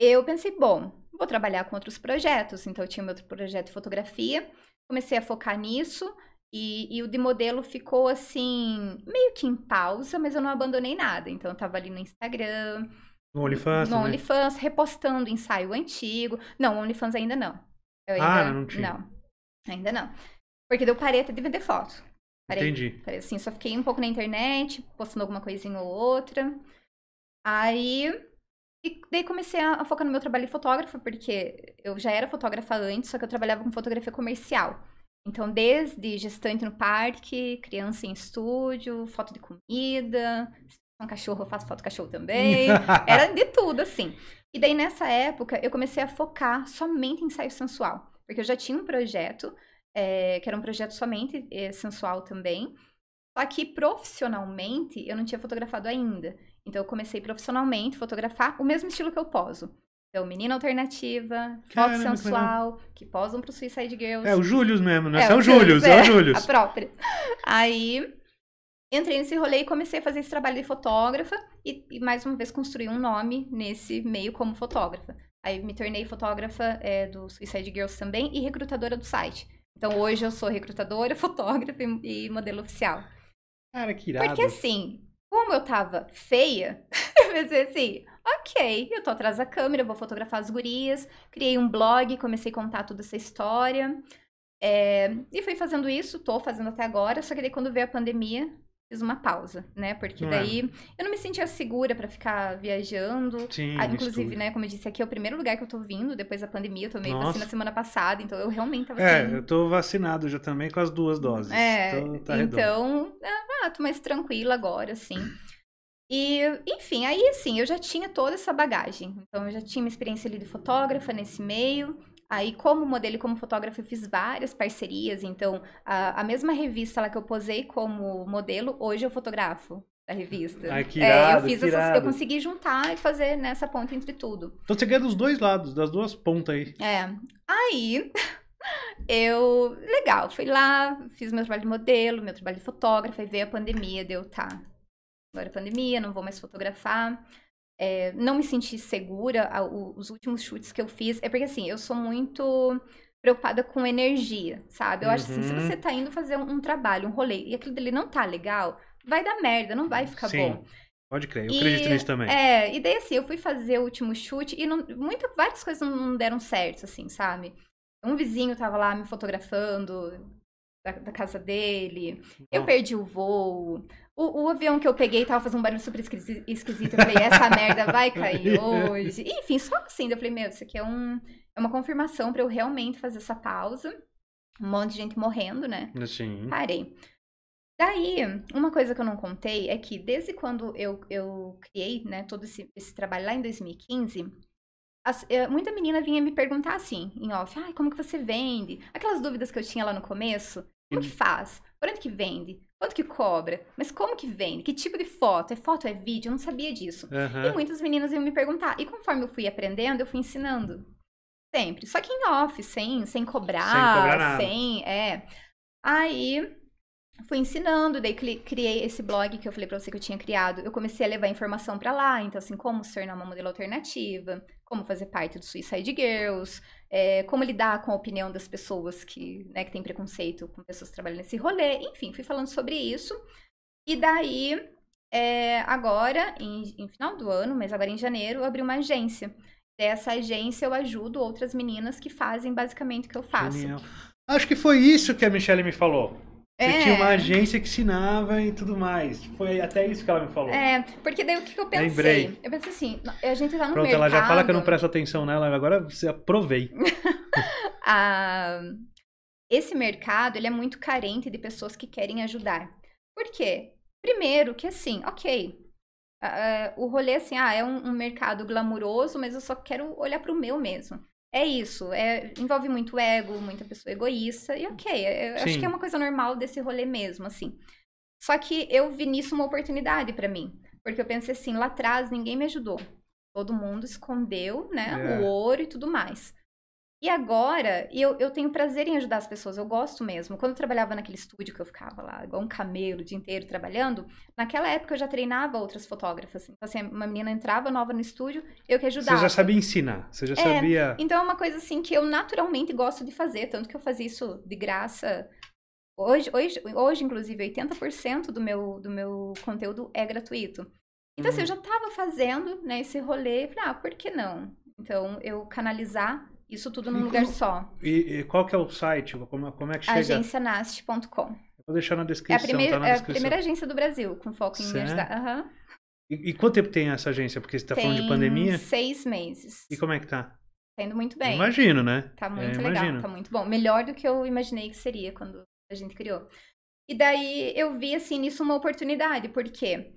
S2: eu pensei, bom, vou trabalhar com outros projetos. Então, eu tinha meu outro projeto de fotografia, comecei a focar nisso. E, e, o de modelo ficou assim, meio que em pausa, mas eu não abandonei nada. Então eu tava ali no Instagram.
S1: No OnlyFans? No né? OnlyFans,
S2: repostando ensaio antigo. Não, OnlyFans ainda não. Eu ah, ainda, ah, não tinha. Não, ainda não. Porque deu parei até de vender foto. Parei, Entendi. Parei, assim, só fiquei um pouco na internet, postando alguma coisinha ou outra. Aí e daí comecei a, focar no meu trabalho de fotógrafa, porque eu já era fotógrafa antes, só que eu trabalhava com fotografia comercial. Então, desde gestante no parque, criança em estúdio, foto de comida, se um cachorro, eu faço foto cachorro também. era de tudo, assim. E daí, nessa época, eu comecei a focar somente em ensaio sensual. Porque eu já tinha um projeto, é, que era um projeto somente é, sensual também. Só que profissionalmente eu não tinha fotografado ainda. Então eu comecei profissionalmente fotografar o mesmo estilo que eu poso. Então, menina alternativa, Caramba, foto sensual, que, que posam pro Suicide Girls. É, o Július mesmo, né? É, São é o Július, é, é o é, Július. A própria. Aí, entrei nesse rolê e comecei a fazer esse trabalho de fotógrafa e, e mais uma vez, construí um nome nesse meio como fotógrafa. Aí, me tornei fotógrafa é, do Suicide Girls também e recrutadora do site. Então, hoje eu sou recrutadora, fotógrafa e, e modelo oficial. Cara,
S1: que irado. Porque, assim,
S2: como eu tava feia, eu pensei assim, ok, eu tô atrás da câmera, vou fotografar as gurias. Criei um blog, comecei a contar toda essa história. É, e fui fazendo isso, tô fazendo até agora, só que daí quando veio a pandemia, fiz uma pausa, né? Porque não é. daí é. eu não me sentia segura para ficar viajando. Sim, ah, inclusive, né, como eu disse, aqui é o primeiro lugar que eu tô vindo depois da pandemia, eu tomei Nossa. vacina semana passada, então eu realmente tava É, assim. eu
S1: tô vacinado já também com as duas doses. É, tá então, tá então
S2: ah, tô mais tranquila agora, assim. E, enfim, aí assim, eu já tinha toda essa bagagem. Então, eu já tinha uma experiência ali de fotógrafa nesse meio. Aí, como modelo e como fotógrafo, eu fiz várias parcerias. Então, a, a mesma revista lá que eu posei como modelo, hoje eu fotografo da revista. Ah, que irado, é, eu, que essas, eu consegui juntar e fazer nessa ponta entre tudo.
S1: Então você ganha dos dois lados, das duas pontas aí.
S2: É. Aí eu, legal, fui lá, fiz meu trabalho de modelo, meu trabalho de fotógrafa, e veio a pandemia, deu, tá. Agora é pandemia, não vou mais fotografar. É, não me senti segura. A, o, os últimos chutes que eu fiz. É porque assim, eu sou muito preocupada com energia, sabe? Eu uhum. acho assim, se você uhum. tá indo fazer um, um, trabalho, um rolê, e aquilo dele não tá legal, vai dar merda, não vai ficar Sim. bom.
S1: Pode crer, eu e, acredito nisso também.
S2: É, e daí assim, eu fui fazer o último chute e não, várias coisas não deram certo, assim, sabe? Um vizinho tava lá me fotografando da, da casa dele, Nossa. eu perdi o voo, o, o, avião que eu peguei tava fazendo um barulho super esquisito. Eu falei, essa merda vai cair hoje. enfim, só assim. Eu falei, meu, isso aqui é, um, é uma confirmação para eu realmente fazer essa pausa. Um monte de gente morrendo, né?
S1: Sim. Parei.
S2: Daí, uma coisa que eu não contei é que desde quando eu, eu criei né, todo esse, esse trabalho lá em 2015, as, eh, muita menina vinha me perguntar assim, em off, ah, como que você vende? Aquelas dúvidas que eu tinha lá no começo, como que hum. faz? Por onde que vende? Quanto que cobra? Mas como que vende? Que tipo de foto? É foto? É vídeo? Eu não sabia disso. Uhum. E muitas meninas iam me perguntar. E conforme eu fui aprendendo, eu fui ensinando. Sempre. Só que em off, sem, sem cobrar. Sem cobrar nada. Sem, é. Aí, fui ensinando, daí criei esse blog que eu falei pra você que eu tinha criado. Eu comecei a levar informação para lá. Então, assim, como se tornar uma modelo alternativa, como fazer parte do Suicide Girls, é, como lidar com a opinião das pessoas que, né, que tem preconceito com pessoas que trabalham nesse rolê. Enfim, fui falando sobre isso. E daí, é, agora, em, em final do ano, mas agora em janeiro, eu abri uma agência. Dessa agência eu ajudo outras meninas que fazem basicamente o que eu faço. Genial.
S1: Acho que foi isso que a Michelle me falou. Você é. tinha uma agência que ensinava e tudo mais. Foi até isso que ela me falou. É,
S2: porque daí o que, eu pensei? Lembrei. Eu pensei assim, a gente tá no Pronto, mercado... Pronto, ela já fala que eu não presto
S1: atenção nela, agora você aprovei.
S2: ah, esse mercado, ele é muito carente de pessoas que querem ajudar. Por quê? Primeiro que assim, ok, uh, o rolê assim, ah, é um, um mercado glamuroso, mas eu só quero olhar para o meu mesmo é isso. É, envolve muito ego, muita pessoa egoísta. E ok, é, eu Sim. acho que é uma coisa normal desse rolê mesmo, assim. Só que eu vi nisso uma oportunidade para mim. Porque eu pensei assim, lá atrás ninguém me ajudou. Todo mundo escondeu, né? É. O ouro e tudo mais. E agora, eu, eu tenho prazer em ajudar as pessoas, eu gosto mesmo. Quando eu trabalhava naquele estúdio que eu ficava lá, igual um camelo o dia inteiro trabalhando, naquela época eu já treinava outras fotógrafas. Então, assim, uma menina entrava nova no estúdio, eu que ajudava. Você já sabia
S1: ensinar, você já é, sabia. Então
S2: é uma coisa assim que eu naturalmente gosto de fazer, tanto que eu fazia isso de graça. Hoje, hoje, hoje inclusive, 80% do meu, do meu conteúdo é gratuito. Então, hum. assim, eu uhum. já estava fazendo né, esse rolê, ah, por que não? Então, eu canalizar isso tudo num e lugar como, só.
S1: E, e, qual que é o site? Como, como é que chega?
S2: Agencianast.com.
S1: Vou deixar na descrição. É a primeira, tá na descrição. É a primeira
S2: agência do Brasil com foco em universidade. Uhum.
S1: E, e, quanto tempo tem essa agência? Porque você está falando de pandemia?
S2: seis meses. E como é que tá? Tá indo muito bem. Imagino, né? Tá é, muito é, legal, imagino. tá muito bom. Melhor do que eu imaginei que seria quando a gente criou. E daí eu vi, assim, nisso uma oportunidade, porque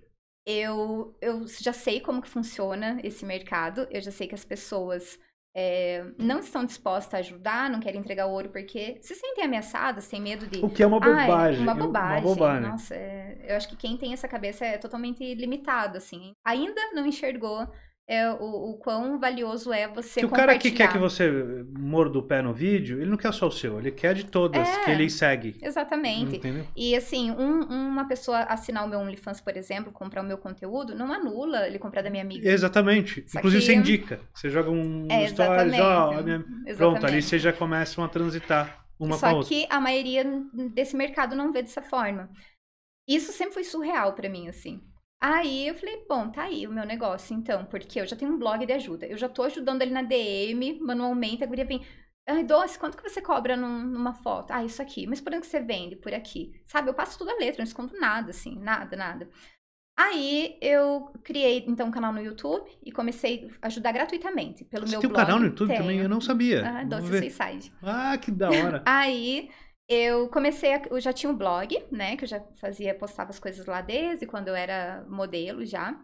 S2: eu, eu já sei como que funciona esse mercado, eu já sei que as pessoas é, não estão dispostas a ajudar, não querem entregar o ouro porque se sentem ameaçadas, têm medo de. O que é uma bobagem. Ah, é uma bobagem. Uma bobagem. Nossa, é... eu acho que quem tem essa cabeça é totalmente limitado, assim. Ainda não enxergou é, o, o, quão valioso é você que o cara que quer que
S1: você morda o pé no vídeo, ele não quer só o seu, ele quer de todas é, que ele segue. Exatamente. Entendeu?
S2: E assim, um, uma pessoa assinar o meu OnlyFans, por exemplo, comprar o meu conteúdo, não anula ele comprar da minha amiga.
S1: Exatamente. Só Inclusive que... você indica. Você joga um é, stories, ó, oh, minha... pronto, ali vocês já começam a transitar uma Só com a outra. Só que
S2: a maioria desse mercado não vê dessa forma. Isso sempre foi surreal para mim, assim. Aí eu falei, bom, tá aí o meu negócio, então, porque eu já tenho um blog de ajuda. Eu já tô ajudando ele na DM, manualmente, a guria vem. Ai, doce, quanto que você cobra num, numa foto? Ah, isso aqui. Mas por onde que você vende? Por aqui. Sabe, eu passo toda a letra, não escondo nada, assim, nada, nada. Aí eu criei, então, um canal no YouTube e comecei a ajudar gratuitamente pelo você meu tem blog. Você tem um canal no YouTube tenho. também?
S1: Eu não sabia. Ah, Doce Seaside. Ah, que da hora.
S2: Aí eu comecei, a, eu já tinha um blog, né, que eu já fazia, postava as coisas lá desde quando eu era modelo já.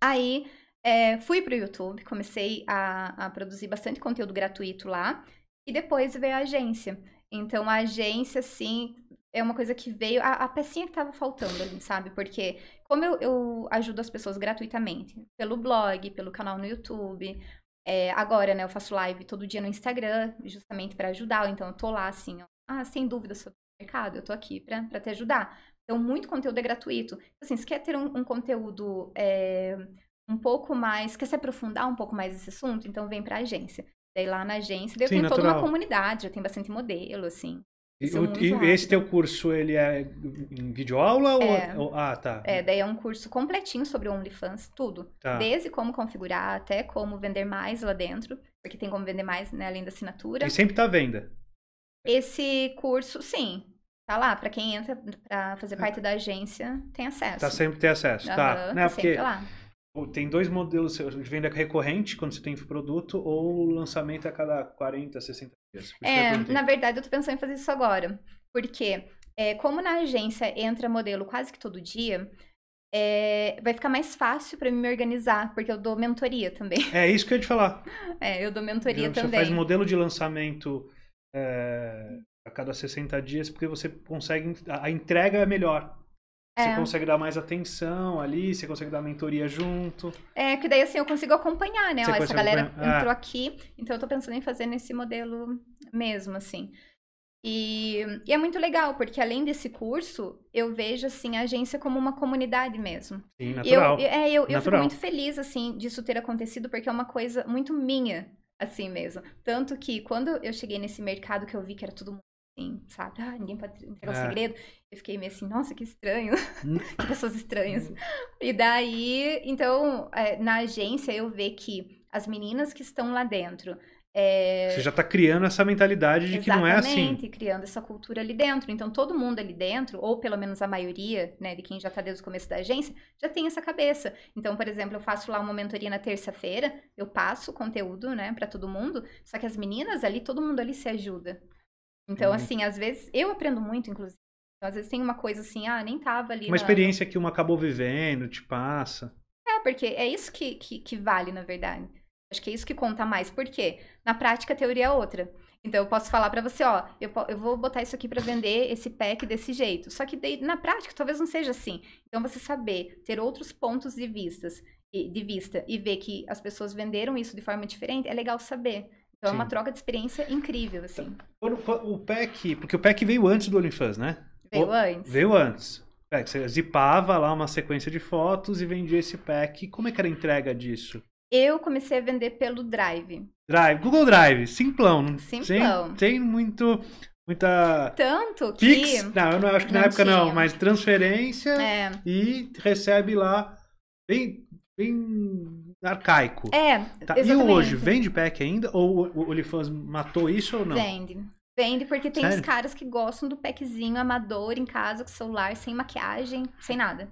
S2: Aí é, fui para o YouTube, comecei a, a, produzir bastante conteúdo gratuito lá e depois veio a agência. Então a agência, assim, é uma coisa que veio, a, a pecinha que estava faltando ali, sabe? Porque como eu, eu ajudo as pessoas gratuitamente, pelo blog, pelo canal no YouTube, é, agora, né, eu faço live todo dia no Instagram, justamente para ajudar, então eu tô lá, assim, ó, ah, sem dúvida sobre o mercado, eu estou aqui para te ajudar. Então, muito conteúdo é gratuito. Assim, se quer ter um, um conteúdo é, um pouco mais, quer se aprofundar um pouco mais esse assunto, então vem para a agência. Daí lá na agência, daí Sim, eu tenho natural. toda uma comunidade, já tem bastante modelo, assim.
S1: E, e esse teu curso, ele é em videoaula é. é, ou, Ah, tá. É,
S2: daí é um curso completinho sobre o OnlyFans, tudo. Tá. Desde como configurar até como vender mais lá dentro, porque tem como vender mais, né, além da assinatura. E sempre tá à venda. Esse curso, sim. Tá lá, para quem entra para fazer é. parte da agência, tem acesso. Tá sempre tem acesso, uhum, tá. tá. Né, porque lá.
S1: Tem dois modelos de venda recorrente, quando você tem produto, ou lançamento a cada 40, 60 dias. É, na
S2: verdade, eu tô pensando em fazer isso agora. Porque, é, como na agência entra modelo quase que todo dia, é, vai ficar mais fácil para mim me organizar, porque eu dou mentoria também.
S1: É isso que eu ia te falar.
S2: É, eu dou mentoria Você também. Você faz modelo
S1: de lançamento é, a cada 60 dias, porque você consegue. A, entrega é melhor. É. Você consegue dar mais atenção ali, você consegue dar mentoria junto.
S2: É, que daí assim eu consigo acompanhar, né? Ó, essa galera é. entrou aqui, então eu tô pensando em fazer nesse modelo mesmo, assim. E, e, é muito legal, porque além desse curso, eu vejo, assim, a agência como uma comunidade mesmo.
S1: Sim, natural. Eu, é, eu, natural. eu fico muito
S2: feliz, assim, disso ter acontecido, porque é uma coisa muito minha assim mesmo. Tanto que quando eu cheguei nesse mercado que eu vi que era todo mundo assim, sabe? Ah, ninguém pode é. entregar o é. um segredo. Eu fiquei meio assim, nossa, que estranho. Hum. que pessoas estranhas. Hum. e daí, então, eh, na agência eu vejo que as meninas que estão lá dentro é... Você já
S1: está criando essa mentalidade de Exatamente, que não é assim. Exatamente,
S2: criando essa cultura ali dentro. Então, todo mundo ali dentro, ou pelo menos a maioria, né, de quem já está desde o começo da agência, já tem essa cabeça. Então, por exemplo, eu faço lá uma mentoria na terça-feira, eu passo conteúdo, né, para todo mundo, só que as meninas ali, todo mundo ali se ajuda. Então, hum. assim, às vezes, eu aprendo muito, inclusive. Então, às vezes tem uma coisa assim, ah, nem tava ali. Uma na... experiência
S1: que uma acabou vivendo, te passa.
S2: É, porque é isso que, que, que vale, na verdade. Acho que é isso que conta mais. Por quê? Na prática, a teoria é outra. Então, eu posso falar para você, ó, eu, eu, vou botar isso aqui para vender esse pack desse jeito. Só que daí, na prática, talvez não seja assim. Então, você saber ter outros pontos de vistas de vista e ver que as pessoas venderam isso de forma diferente, é legal saber. Então Sim. é uma troca de experiência incrível, tá. assim.
S1: O, o pack, porque o pack veio antes do OnlyFans, né? Veio o, antes. Veio antes. É, você zipava lá uma sequência de fotos e vendia esse pack. Como é que era a entrega disso?
S2: Eu comecei a vender pelo Drive.
S1: Drive, Google Drive, simplão. Simplão. Sem, sem muito muita.
S2: Tanto que. Pix,
S1: não, eu não acho que não na época tinha. não, mas transferência é. e recebe lá bem, bem arcaico. É. Tá. E hoje, vende pack ainda? Ou o OnlyFans matou isso ou não? Vende.
S2: Vende porque tem Sério? os caras que gostam do packzinho amador em casa, com celular, sem maquiagem, sem nada.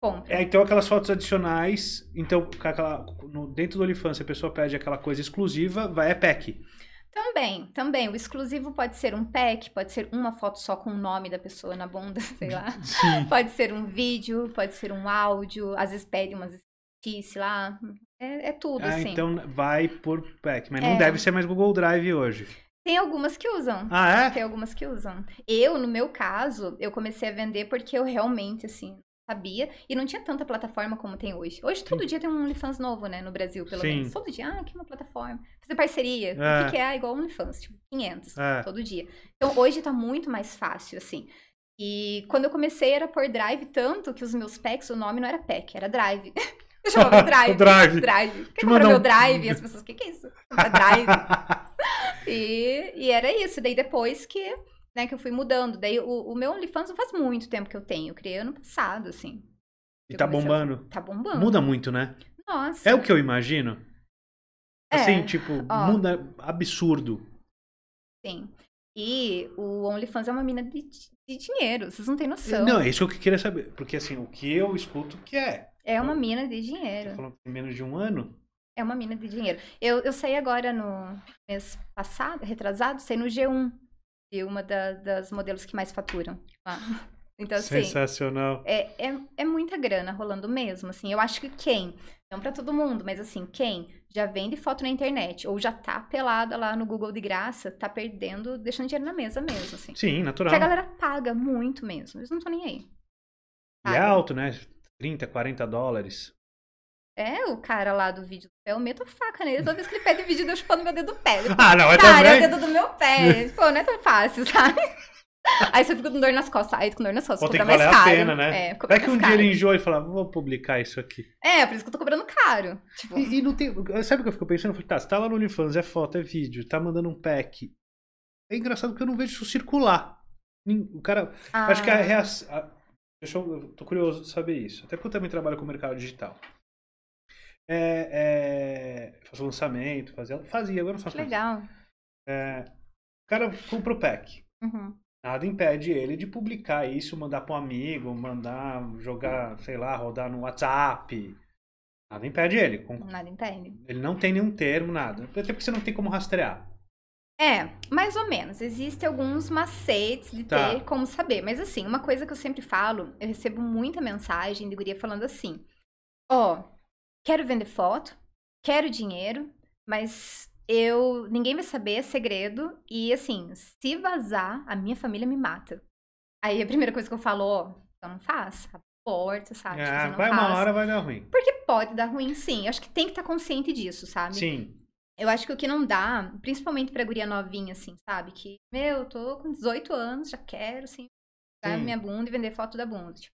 S2: Compre.
S1: É, então aquelas fotos adicionais, então aquela, no, dentro do OnlyFans, se a pessoa pede aquela coisa exclusiva, vai é pack.
S2: Também, também. O exclusivo pode ser um pack, pode ser uma foto só com o nome da pessoa na bunda, sei lá. Sim. Pode ser um vídeo, pode ser um áudio, às vezes pede umas notícias lá. É, é tudo, ah, assim. Então
S1: vai por pack, mas é. não deve ser mais Google Drive hoje.
S2: Tem algumas que usam. Ah, é? Tem algumas que usam. Eu, no meu caso, eu comecei a vender porque eu realmente, assim, sabia. E não tinha tanta plataforma como tem hoje. Hoje todo Sim. dia tem um OnlyFans novo, né? No Brasil, pelo Sim. menos. Todo dia, ah, que uma plataforma. Fazer parceria. É. O que, que é? Ah, igual OnlyFans, tipo, 500. É. Todo dia. Então hoje tá muito mais fácil, assim. E quando eu comecei era por drive, tanto que os meus packs, o nome não era pack, era drive. Eu chamava drive. drive. drive. Quem comprou meu drive? E as pessoas, o que, que é isso? É drive. e, e era isso. Daí depois que né, que eu fui mudando. Daí o, o meu OnlyFans não faz muito tempo que eu tenho, eu criei ano passado, assim.
S1: E tá bombando? A... Tá bombando. Muda muito, né?
S2: Nossa. É o que eu
S1: imagino. É. Assim, tipo, Ó. muda absurdo.
S2: Sim. E o OnlyFans é uma mina de, de dinheiro, vocês não têm noção. Não, é
S1: isso que eu queria saber. Porque, assim, o que eu escuto que
S2: é. É uma mina de dinheiro. Você
S1: falou menos de um ano?
S2: É uma mina de dinheiro. Eu, eu saí agora no mês passado, retrasado, saí no G1 e uma da, das modelos que mais faturam lá. Então, assim,
S1: Sensacional.
S2: É, é, é muita grana rolando mesmo, assim. Eu acho que quem, não para todo mundo, mas assim, quem já vende foto na internet ou já tá pelada lá no Google de graça, tá perdendo, deixando dinheiro na mesa mesmo,
S1: assim. Sim, natural. Porque a galera
S2: paga muito mesmo, eles não estão nem aí.
S1: Paga. E é alto, né? 30, 40 dólares.
S2: É, o cara lá do vídeo do pé, eu meto a faca nele. Toda vez que ele pede vídeo, eu chupando meu dedo do pé. Ele, ah, não, é Cara, é o dedo do meu pé. Pô, tipo, não é tão fácil, sabe? Aí você fica com dor nas costas. Aí com dor nas costas, Pô, cobra mais caro. a pena, né? É, Vai que um caro. dia ele
S1: enjoa e fala, vou publicar isso aqui.
S2: É, por isso que eu tô cobrando caro. Tipo... E,
S1: e, não tem... Sabe o que eu fico pensando? Eu falei, tá, você tá lá no OnlyFans, é foto, é vídeo, tá mandando um pack. É engraçado que eu não vejo isso circular. O cara... Ah. Acho que a ah. reação... Deixa eu, tô curioso de saber isso. Até porque eu também trabalho com o mercado digital é, é, fazer lançamento, fazia, fazia, agora não faço Legal. É, o cara compra o pack. Uhum. Nada impede ele de publicar isso, mandar para um amigo, mandar, jogar, sei lá, rodar no WhatsApp. Nada impede ele. Com...
S2: Nada impede.
S1: Ele não tem nenhum termo, nada. Até porque você não tem como rastrear.
S2: É, mais ou menos. Existem alguns macetes de tá. ter como saber. Mas assim, uma coisa que eu sempre falo, eu recebo muita mensagem de guria falando assim: Ó, oh, quero vender foto, quero dinheiro, mas eu ninguém vai saber, é segredo. E assim, se vazar, a minha família me mata. Aí a primeira coisa que eu falo, ó, então não faço. porta, sabe? É, tipo, vai faz. uma hora vai dar ruim. Porque pode dar ruim, sim. Eu acho que tem que estar tá consciente disso, sabe? Sim. Eu acho que o que não dá, principalmente pra guria novinha, assim, sabe? Que, meu, tô com 18 anos, já quero, assim, pegar minha bunda e vender foto da bunda. Tipo,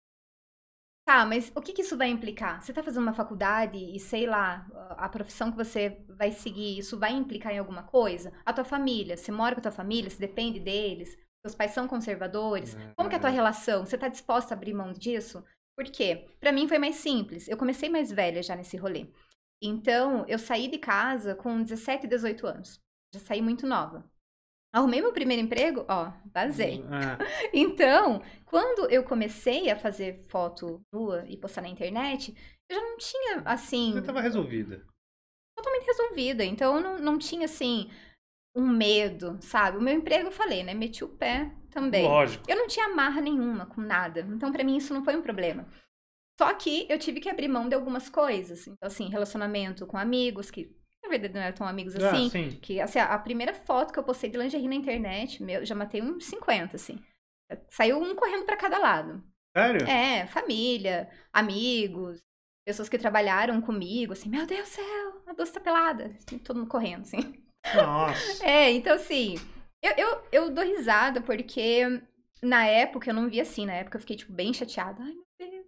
S2: Tá, mas o que, que isso vai implicar? Você está fazendo uma faculdade e sei lá, a profissão que você vai seguir, isso vai implicar em alguma coisa? A tua família, você mora com a tua família, você depende deles, seus pais são conservadores. É. Como que é a tua é. relação? Você está disposta a abrir mão disso? Por quê? Para mim foi mais simples. Eu comecei mais velha já nesse rolê. Então, eu saí de casa com 17, 18 anos. Já saí muito nova. Arrumei meu primeiro emprego, ó, vazei. Ah. Então, quando eu comecei a fazer foto nua e postar na internet, eu já não tinha, assim... Você tava resolvida. Totalmente resolvida. Então, eu não, não tinha, assim, um medo, sabe? O meu emprego, eu falei, né? Meti o pé também. Lógico. Eu não tinha amarra nenhuma com nada. Então, para mim, isso não foi um problema. Só que eu tive que abrir mão de algumas coisas. Então, assim, relacionamento com amigos que na verdade não eram tão amigos ah, assim. Ah, que assim, a primeira foto que eu postei de lingerie na internet, meu, já matei uns 50, assim. Saiu um correndo para cada lado. Sério? É, família, amigos, pessoas que trabalharam comigo, assim, meu Deus do céu, a doce tá pelada. Assim, todo mundo correndo, assim.
S1: Nossa.
S2: é, então assim, eu, eu, eu dou risada porque na época eu não vi assim, na época eu fiquei, tipo, bem chateada. Ai, meu Deus,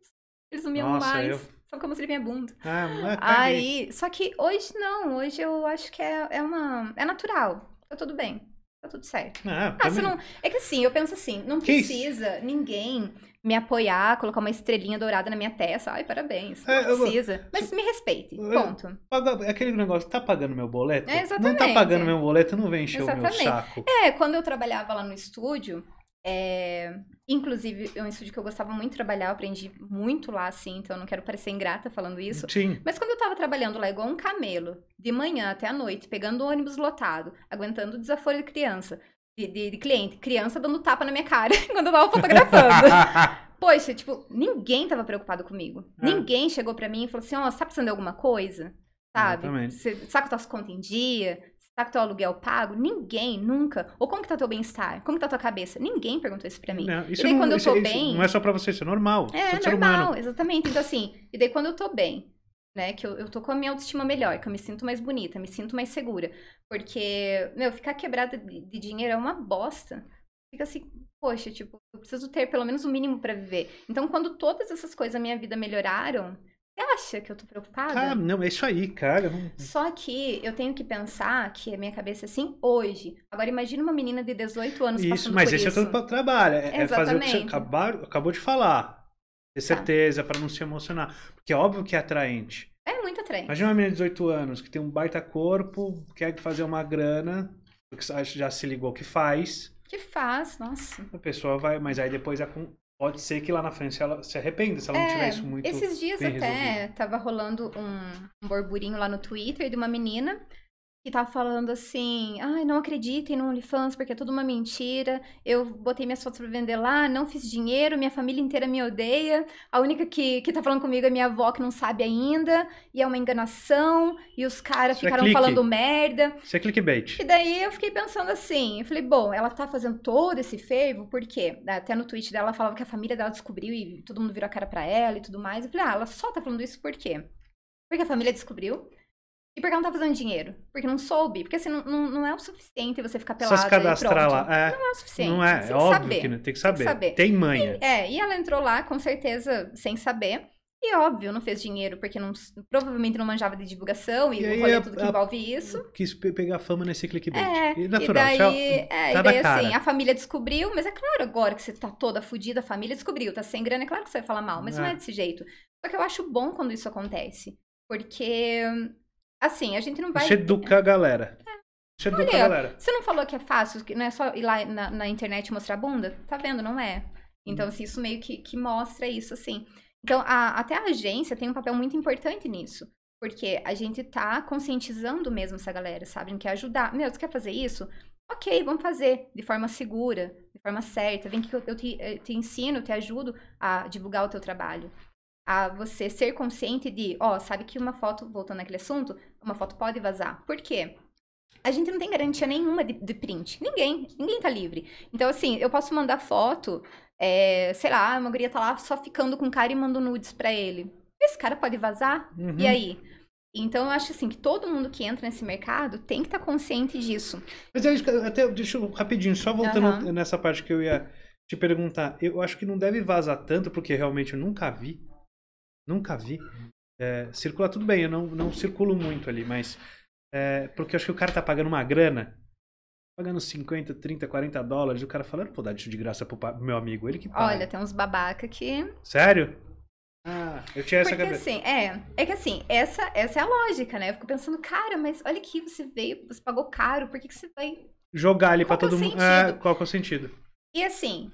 S2: eles não me amam mais. Eu... Só como se ele minha bunda.
S1: Ah, mas tá Aí,
S2: só que hoje não, hoje eu acho que é, é uma. É natural. Tá tudo bem. Tá tudo certo. Ah, ah você não. É que assim, eu penso assim, não que precisa isso? ninguém me apoiar, colocar uma estrelinha dourada na minha testa. Ai, parabéns. É, não precisa. Mas me respeite. Ponto.
S1: É aquele negócio, tá pagando meu boleto? É, exatamente. Não tá pagando meu boleto, não vem encher exatamente. o meu saco.
S2: É, quando eu trabalhava lá no estúdio, é, inclusive, é um estúdio que eu gostava muito de trabalhar, eu aprendi muito lá, assim, então eu não quero parecer ingrata falando isso. Sim. Mas quando eu tava trabalhando lá igual um camelo, de manhã até a noite, pegando um ônibus lotado, aguentando o desaforo de criança, de, de, de cliente, criança dando tapa na minha cara quando eu tava fotografando. Poxa, tipo, ninguém tava preocupado comigo. É. Ninguém chegou para mim e falou assim, ó, oh, você tá precisando de alguma coisa?
S1: Sabe? Você
S2: sabe que tuas contas em dia? Tá com teu aluguel pago? Ninguém, nunca. Ou como que tá teu bem-estar? Como que tá tua cabeça? Ninguém perguntou isso pra mim. Não, isso e daí não, quando isso, eu tô é- bem. Não é
S1: só pra você, isso é normal. É, é normal,
S2: exatamente. Então, assim, e daí quando eu tô bem, né? Que eu, eu tô com a minha autoestima melhor, que eu me sinto mais bonita, me sinto mais segura. Porque, meu, ficar quebrada de, de dinheiro é uma bosta. Fica assim, poxa, tipo, eu preciso ter pelo menos o um mínimo para viver. Então, quando todas essas coisas na minha vida melhoraram, você acha que eu tô preocupada? Cara, não,
S1: é isso aí, cara. Não...
S2: Só que eu tenho que pensar que a minha cabeça é assim hoje. Agora imagina uma menina de 18 anos isso, passando mas por esse isso. é
S1: o trabalho, é, é, fazer o que você acabar, acabou de falar. Ter tá. certeza, tá. para não se emocionar. Porque é óbvio que é atraente.
S2: É muito atraente. Imagina uma
S1: menina de 18 anos que tem um baita corpo, quer fazer uma grana, porque já se ligou que faz. Que
S2: faz, nossa. A
S1: pessoa vai, mas aí depois é pode ser que lá na frente ela se arrependa se ela é, não tiver isso muito. Esses dias até resolvido.
S2: tava rolando um, um borburinho lá no Twitter de uma menina que tá falando assim, ai, ah, não acreditem no OnlyFans porque é tudo uma mentira, eu botei minhas fotos pra vender lá, não fiz dinheiro, minha família inteira me odeia, a única que, que tá falando comigo é minha avó que não sabe ainda, e é uma enganação, e os caras é ficaram é falando merda.
S1: Isso é clickbait. E
S2: daí eu fiquei pensando assim, eu falei, bom, ela tá fazendo todo esse fervo, por quê? Até no tweet dela ela falava que a família dela descobriu e todo mundo virou a cara pra ela e tudo mais, eu falei, ah, ela só tá falando isso por quê? Porque a família descobriu, e por que não tá fazendo dinheiro? Porque não soube. Porque assim, não, não é o suficiente você ficar pelado. Só se cadastrar lá. É, não é o suficiente. Não é, é óbvio saber. que não. Tem que saber. Tem, que saber. Tem manha. E, é, e ela entrou lá, com certeza, sem saber. E óbvio, não fez dinheiro, porque não, provavelmente não manjava de divulgação e, e aí, tudo que a, envolve isso.
S1: Quis pegar fama nesse clickbait. É, e natural. É, e daí, é, tá e daí assim, a
S2: família descobriu, mas é claro, agora que você tá toda fodida, a família descobriu, tá sem grana, é claro que você vai falar mal, mas é. não é desse jeito. Só que eu acho bom quando isso acontece. Porque hum, Assim, a gente não vai. Deixa educar
S1: a galera. É. educar Olha, a galera. Você
S2: não falou que é fácil, que não é só ir lá na, na internet mostrar a bunda? Tá vendo, não é? Então, uhum. assim, isso meio que, que mostra isso, assim. Então, a, até a agência tem um papel muito importante nisso. Porque a gente tá conscientizando mesmo essa galera, sabe? Não quer ajudar. Meu, você quer fazer isso? Ok, vamos fazer. De forma segura, de forma certa. Vem que eu, eu te, eu eh, te ensino, te ajudo a divulgar o teu trabalho. A você ser consciente de, ó, sabe que uma foto, voltando naquele assunto, uma foto pode vazar. Por quê? A gente não tem garantia nenhuma de, de print. Ninguém. Ninguém tá livre. Então, assim, eu posso mandar foto, é, sei lá, uma guria tá lá só ficando com o cara e mando nudes para ele. Esse cara pode vazar? Uhum. E aí? Então, eu acho assim que todo mundo que entra nesse mercado tem que estar tá consciente disso.
S1: Mas é isso, até, deixa eu rapidinho, só voltando uhum. nessa parte que eu ia te perguntar. Eu acho que não deve vazar tanto, porque realmente eu nunca vi. Nunca vi. É, circular tudo bem, eu não, não circulo muito ali, mas. É, porque eu acho que o cara tá pagando uma grana. Pagando 50, 30, 40 dólares, o cara fala, eu não vou dar isso de graça pro meu amigo, ele que paga. Olha,
S2: tem uns babaca que.
S1: Sério? Ah, eu tinha essa Porque, cabeça. Assim,
S2: é, é que assim, essa, essa é a lógica, né? Eu fico pensando, cara, mas olha aqui, você veio, você pagou caro, por que, que você vai.
S1: Jogar ali para é todo mundo. É, qual que é o sentido? E assim.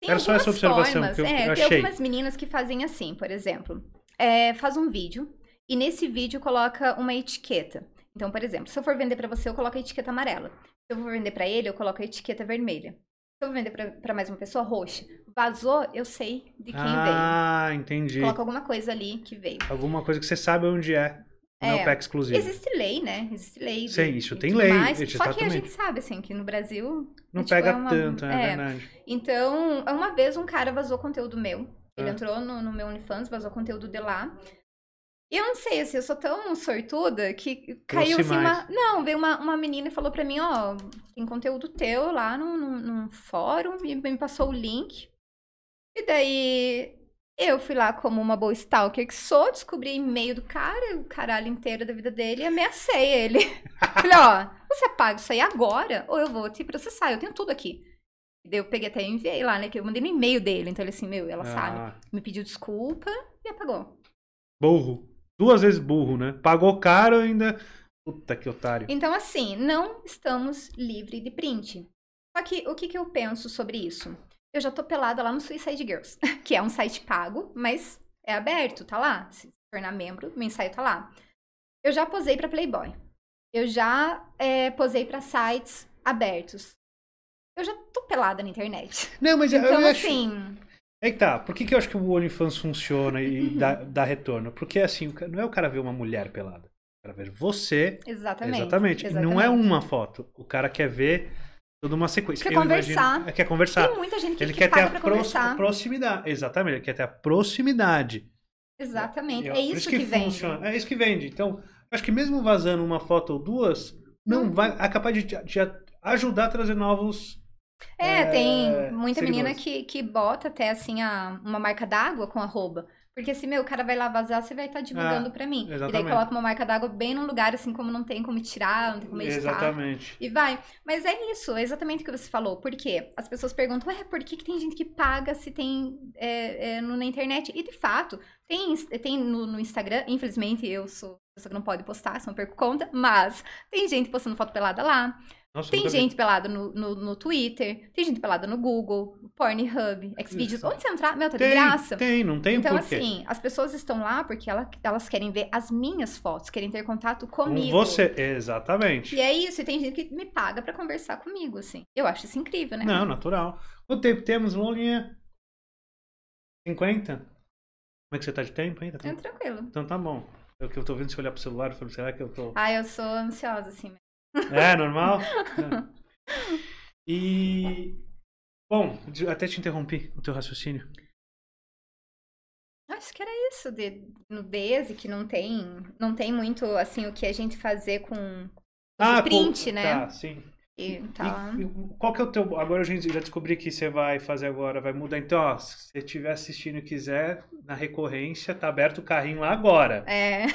S1: Tem Era só essa observação formas, que eu, é, eu achei. Tem algumas
S2: meninas que fazem assim, por exemplo é, faz um vídeo e nesse vídeo coloca uma etiqueta. Então, por exemplo, se eu for vender para você, eu coloco a etiqueta amarela. Se eu for vender para ele, eu coloco a etiqueta vermelha. Se eu vou vender para mais uma pessoa, roxa. Vazou, eu sei de quem ah, veio.
S1: Ah, entendi. Coloca
S2: alguma coisa ali que veio.
S1: Alguma coisa que você sabe onde é. Não é, PEC exclusivo. Existe
S2: lei, né? Existe lei. Sim, isso tem lei. Mais, só que também. a gente sabe, assim, que no Brasil... Não é, tipo, pega é uma, tanto, é, é verdade. Então, uma vez um cara vazou conteúdo meu. Ele entrou no, no meu OnlyFans, vazou conteúdo de lá. E eu não sei, assim, eu sou tão sortuda que caiu Trouxe assim mais. uma. Não, veio uma, uma menina e falou pra mim, ó, tem conteúdo teu lá num, num, num fórum, e me passou o link. E daí eu fui lá como uma boa stalker que sou, descobri e-mail do cara, o caralho inteiro da vida dele, e ameacei ele. Falei, ó, você paga isso aí agora, ou eu vou te processar, eu tenho tudo aqui eu peguei até e enviei lá, né? Que eu mandei no e-mail dele. Então ele assim, meu, ela ah. sabe. Me pediu desculpa e apagou.
S1: Burro. Duas vezes burro, né? Pagou caro ainda. Puta que otário.
S2: Então, assim, não estamos livres de print. Só que o que, que eu penso sobre isso? Eu já tô pelada lá no Suicide Girls, que é um site pago, mas é aberto, tá lá. Se tornar membro, meu ensaio tá lá. Eu já posei para Playboy. Eu já é, posei para sites abertos. Eu já tô pelada na internet. Não, mas então, eu acho... assim.
S1: É que tá. Por que, que eu acho que o OnlyFans funciona e dá, dá retorno? Porque assim, não é o cara ver uma mulher pelada. O cara ver você.
S2: Exatamente. Exatamente. Não é uma
S1: foto. O cara quer ver toda uma sequência. Quer eu conversar. Imagino, é, quer conversar. Tem muita gente que, ele que quer ter a proximidade. Exatamente, ele quer ter a proximidade.
S2: Exatamente, é, é isso, isso que, que, vende. Funciona.
S1: É isso que vende. Então, acho que mesmo vazando uma foto ou duas, não hum. vai, é capaz de te ajudar a trazer novos
S2: é, é tem é, muita menina que, que bota até assim a, uma marca d'água com arroba. Porque se, assim, meu, o cara vai lá vazar, você vai estar tá divulgando ah, pra mim. Exatamente. E daí coloca uma marca d'água bem num lugar, assim, como não tem como tirar, não tem como editar. Exatamente. E vai. Mas é isso, é exatamente o que você falou. Por quê? As pessoas perguntam, ué, por que, que tem gente que paga se tem é, é, na internet? E de fato, tem, tem no, no Instagram, infelizmente eu sou pessoa que não pode postar, se não perco conta, mas tem gente postando foto pelada lá, nossa, tem gente vi. pelada no, no, no, Twitter, tem gente pelada no Google, Pornhub, Xvideos. Onde você entrar, meu, tá tem, de graça.
S1: Tem, não tem Então, assim,
S2: as pessoas estão lá porque elas querem ver as minhas fotos, querem ter contato comigo. Com você,
S1: exatamente.
S2: E é isso, e tem gente que me paga para conversar comigo, assim. Eu acho isso incrível, né? Não,
S1: natural. Quanto tempo temos, Longuinha? 50? Como é que você tá de tempo ainda? Tá? tranquilo. Então tá bom. Eu é que eu tô vendo você olhar pro celular e será que eu tô.
S2: Ah, eu sou ansiosa, assim. É, normal? É.
S1: e. Bom, até te interrompi o teu raciocínio.
S2: Acho que era isso, de nudez e que não tem, não tem muito assim o que a gente fazer com ah, print, com... né? Tá, sim. E, tá. E,
S1: qual que é o teu. Agora a gente já descobri que você vai fazer agora, vai mudar. Então, ó, se você estiver assistindo e quiser, na recorrência, tá aberto o carrinho lá agora. É.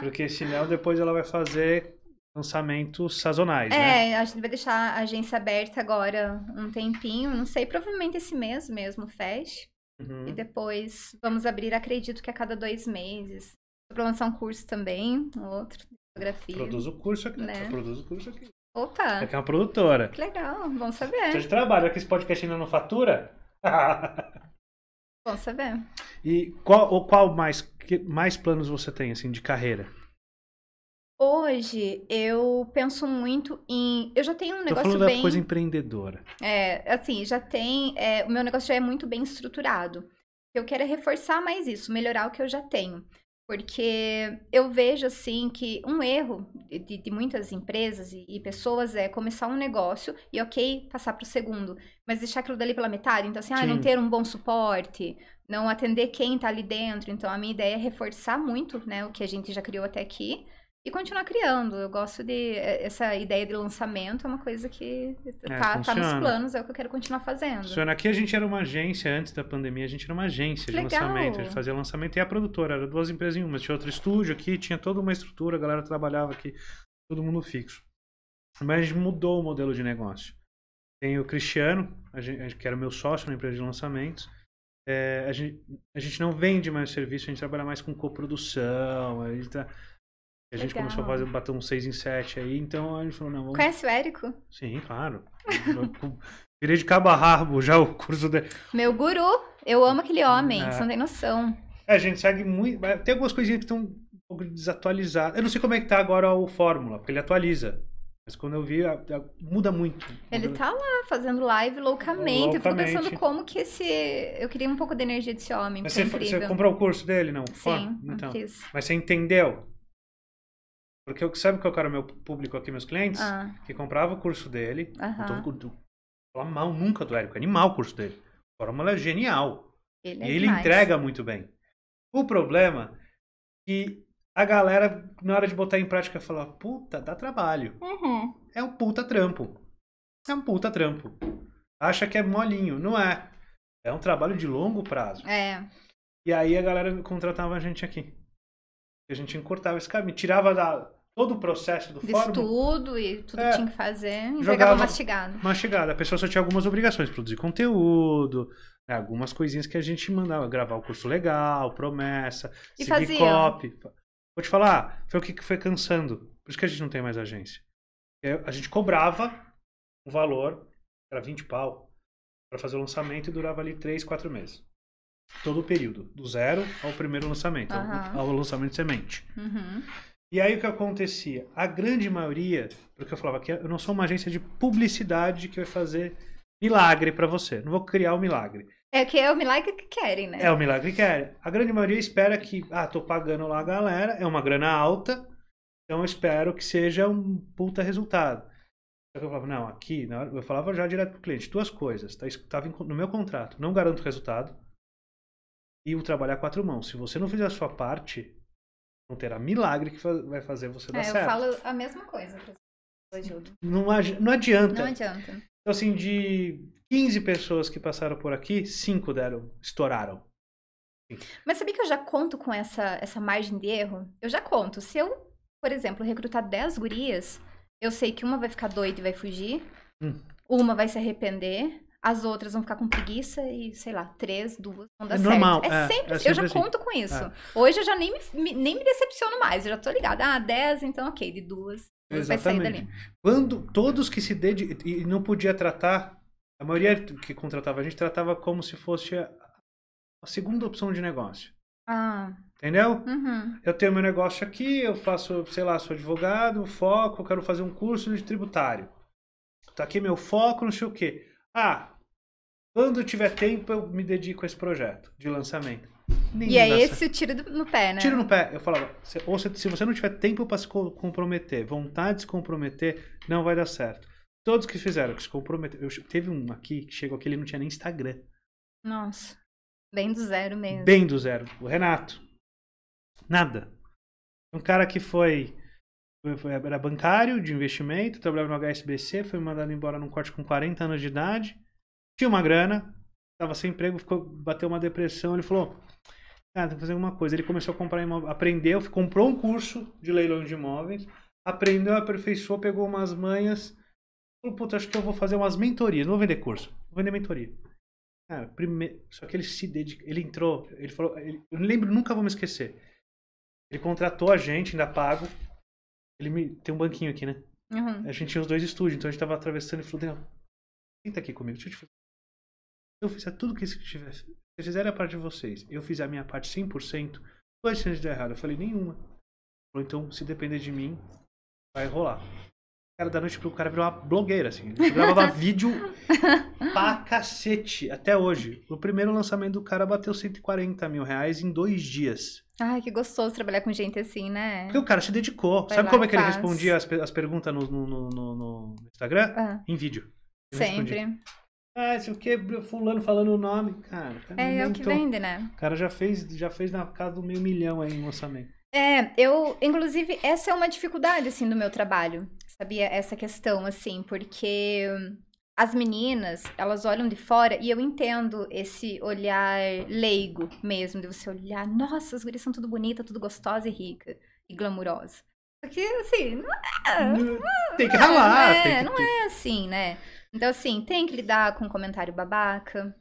S1: Porque senão depois ela vai fazer lançamentos sazonais, é, né?
S2: É, a gente vai deixar a agência aberta agora um tempinho, não sei, provavelmente esse mês mesmo feche. Uhum. E depois vamos abrir, acredito que a cada dois meses. Para lançar um curso também, outro, de fotografia. Produz o
S1: curso aqui, né? Produz o curso aqui. Opa! Aqui é uma produtora. Que
S2: legal, bom então saber. Tô de trabalho,
S1: aqui esse podcast ainda não fatura?
S2: bom saber.
S1: E qual, ou qual mais, que, mais planos você tem, assim, de carreira?
S2: Hoje eu penso muito em. Eu já tenho um negócio falando bem. Da coisa
S1: empreendedora.
S2: É, assim, já tem. É, o meu negócio já é muito bem estruturado. Eu quero é reforçar mais isso, melhorar o que eu já tenho. Porque eu vejo, assim, que um erro de, de muitas empresas e, e, pessoas é começar um negócio e, ok, passar para o segundo, mas deixar aquilo dali pela metade. Então, assim, ah, não ter um bom suporte, não atender quem está ali dentro. Então, a minha ideia é reforçar muito, né, o que a gente já criou até aqui e continuar criando. Eu gosto de. É, essa ideia de lançamento é uma coisa que tá, é, tá, tá nos planos, é o que eu quero continuar fazendo. Funciona.
S1: Aqui a gente era uma agência, antes da pandemia, a gente era uma agência Legal. de lançamento. A gente fazia lançamento e a produtora, era duas empresas em uma. Tinha outro estúdio aqui, tinha toda uma estrutura, a galera trabalhava aqui, todo mundo fixo. Mas mudou o modelo de negócio. Tem o Cristiano, gente, que era meu sócio na empresa de lançamentos. É, a, gente, a gente não vende mais serviço, a gente trabalha mais com coprodução. A gente tá, a gente Legal. começou a fazer, bater um 6 em 7 aí, então a gente falou, não, vamos...
S2: Conhece o Érico?
S1: Sim, claro. Virei de cabo a rabo já o curso dele.
S2: Meu guru, eu amo aquele homem, é. você não tem noção.
S1: É, a gente segue muito... É, tem algumas coisinhas que estão um pouco desatualizadas. Eu não sei como é que tá agora o Fórmula, porque ele atualiza. Mas quando eu vi, a, a, muda muito. Ele tá
S2: lá fazendo live loucamente. loucamente. Eu fico pensando como que esse. Eu queria um pouco da energia desse homem. Mas você, é você comprou o
S1: curso dele, não? Sim, Fora? então. Mas você entendeu? Porque eu, sabe qual era o meu público aqui, meus clientes? Ah. Que comprava o curso dele. Uhum. Então, falar mal nunca do Érico, animal o curso dele. fórmula é genial.
S2: Ele é e ele demais. entrega
S1: muito bem. O problema é que a galera, na hora de botar em prática, fala: puta, dá trabalho. Uhum. É um puta trampo. É um puta trampo. Acha que é molinho. Não é. É um trabalho de longo prazo. É. E aí a galera contratava a gente aqui. A gente encurtava esse caminho, tirava da, todo o processo do fórum.
S2: Estudo e tudo é, que tinha que fazer, jogava mastigado.
S1: Mastigado. A pessoa só tinha algumas obrigações, produzir conteúdo, né, algumas coisinhas que a gente mandava, gravar o curso legal, promessa, e seguir copy. Vou te falar, foi o que foi cansando. Por isso que a gente não tem mais agência. É, a gente cobrava um valor, era 20 pau, para fazer o lançamento e durava ali 3, 4 meses todo o período, do zero ao primeiro lançamento, uhum. ao, ao, lançamento semente. Uhum. E aí o que acontecia? A grande maioria, porque eu falava que eu não sou uma agência de publicidade que vai fazer milagre para você, não vou criar o um milagre.
S2: É que é o milagre que querem, né? É o
S1: milagre que querem. A grande maioria espera que, ah, tô pagando lá a galera, é uma grana alta, então eu espero que seja um puta resultado. Eu falava, não, aqui, eu falava já direto pro cliente, duas coisas, tá, tava no meu contrato, não garanto resultado, e o trabalhar quatro mãos. Se você não fizer a sua parte, não terá milagre que vai fazer você dar é, certo. Eu
S2: falo a mesma coisa.
S1: Não, não adianta. Não
S2: adianta. Então,
S1: assim, de 15 pessoas que passaram por aqui, 5 deram, estouraram.
S2: Mas sabia que eu já conto com essa, essa margem de erro? Eu já conto. Se eu, por exemplo, recrutar 10 gurias, eu sei que uma vai ficar doida e vai fugir, hum. uma vai se arrepender, as outras vão ficar com preguiça e, sei lá, três, duas, não dá é certo. Normal, é, é, sempre, é sempre, Eu já assim. conto com é. isso. É. Hoje eu já nem me, nem me decepciono mais. Eu já tô ligada. Ah, dez, então ok, de duas.
S1: duas vai sair dali. Quando todos que se dedicam. E não podia tratar. A maioria que contratava a gente tratava como se fosse a, a segunda opção de negócio. Ah. Entendeu? Uhum. Eu tenho meu negócio aqui, eu faço, sei lá, sou advogado, foco, quero fazer um curso de tributário. Tá aqui meu foco, não sei o quê. Ah, quando tiver tempo, eu me dedico a esse projeto de lançamento. e é esse
S2: o tiro no pé, né? Tiro no
S1: pé. Eu falava, se, ou se, se você não tiver tempo para se comprometer, vontade de se comprometer, não vai dar certo. Todos que fizeram, que se comprometeram. Teve um aqui que chegou aqui, ele não tinha nem Instagram.
S2: Nossa. Bem do zero mesmo. Bem
S1: do zero. O Renato. Nada. Um cara que foi, foi, era bancário de investimento, trabalhava no HSBC, foi mandado embora num corte com 40 anos de idade tinha uma grana, estava sem emprego, ficou, bateu uma depressão, ele falou, ah, tem que fazer alguma coisa. Ele começou a comprar imóveis, aprendeu, comprou um curso de leilão de imóveis, aprendeu, aperfeiçoou, pegou umas manhas, falou, puta, acho que eu vou fazer umas mentorias, não vou vender curso, vou vender mentoria. Cara, primeiro, só que ele se dedica, ele entrou, ele falou, ele, eu não lembro, nunca vou me esquecer. Ele contratou a gente, ainda pago. Ele me, tem um banquinho aqui, né? Uhum. A gente tinha os dois estúdios, então a gente tava atravessando e falou, senta aqui comigo, deixa eu te eu fizer tudo que vocês fizerem a parte de vocês, eu fizer a minha parte 100%, quais chances de dar errado? Eu falei, nenhuma. então, se depender de mim, vai rolar. Cara, da noite pro cara virou uma blogueira, assim. Ele gravava vídeo pra cacete, até hoje. O primeiro lançamento do cara bateu 140 mil reais em dois dias.
S2: Ai, que gostoso trabalhar com gente assim, né? Porque
S1: o cara se dedicou. Vai Sabe como é que faz. ele respondia as, as perguntas no, no, no, no Instagram? Ah. Em vídeo. Ele Sempre. Respondia. Ah, sei o que, fulano falando o nome. Cara, cara é, é o que vende, né? O cara já fez, já fez na casa do meio milhão aí em lançamento.
S2: É, eu, inclusive, essa é uma dificuldade, assim, do meu trabalho, sabia? Essa questão, assim, porque as meninas, elas olham de fora e eu entendo esse olhar leigo mesmo, de você olhar, nossa, as gurias são tudo bonita, tudo gostosa e rica e glamurosa. Porque, assim,
S1: não é. Tem que ralar. É, não é, não
S2: é assim, né? Então, assim, tem que lidar com comentário babaca.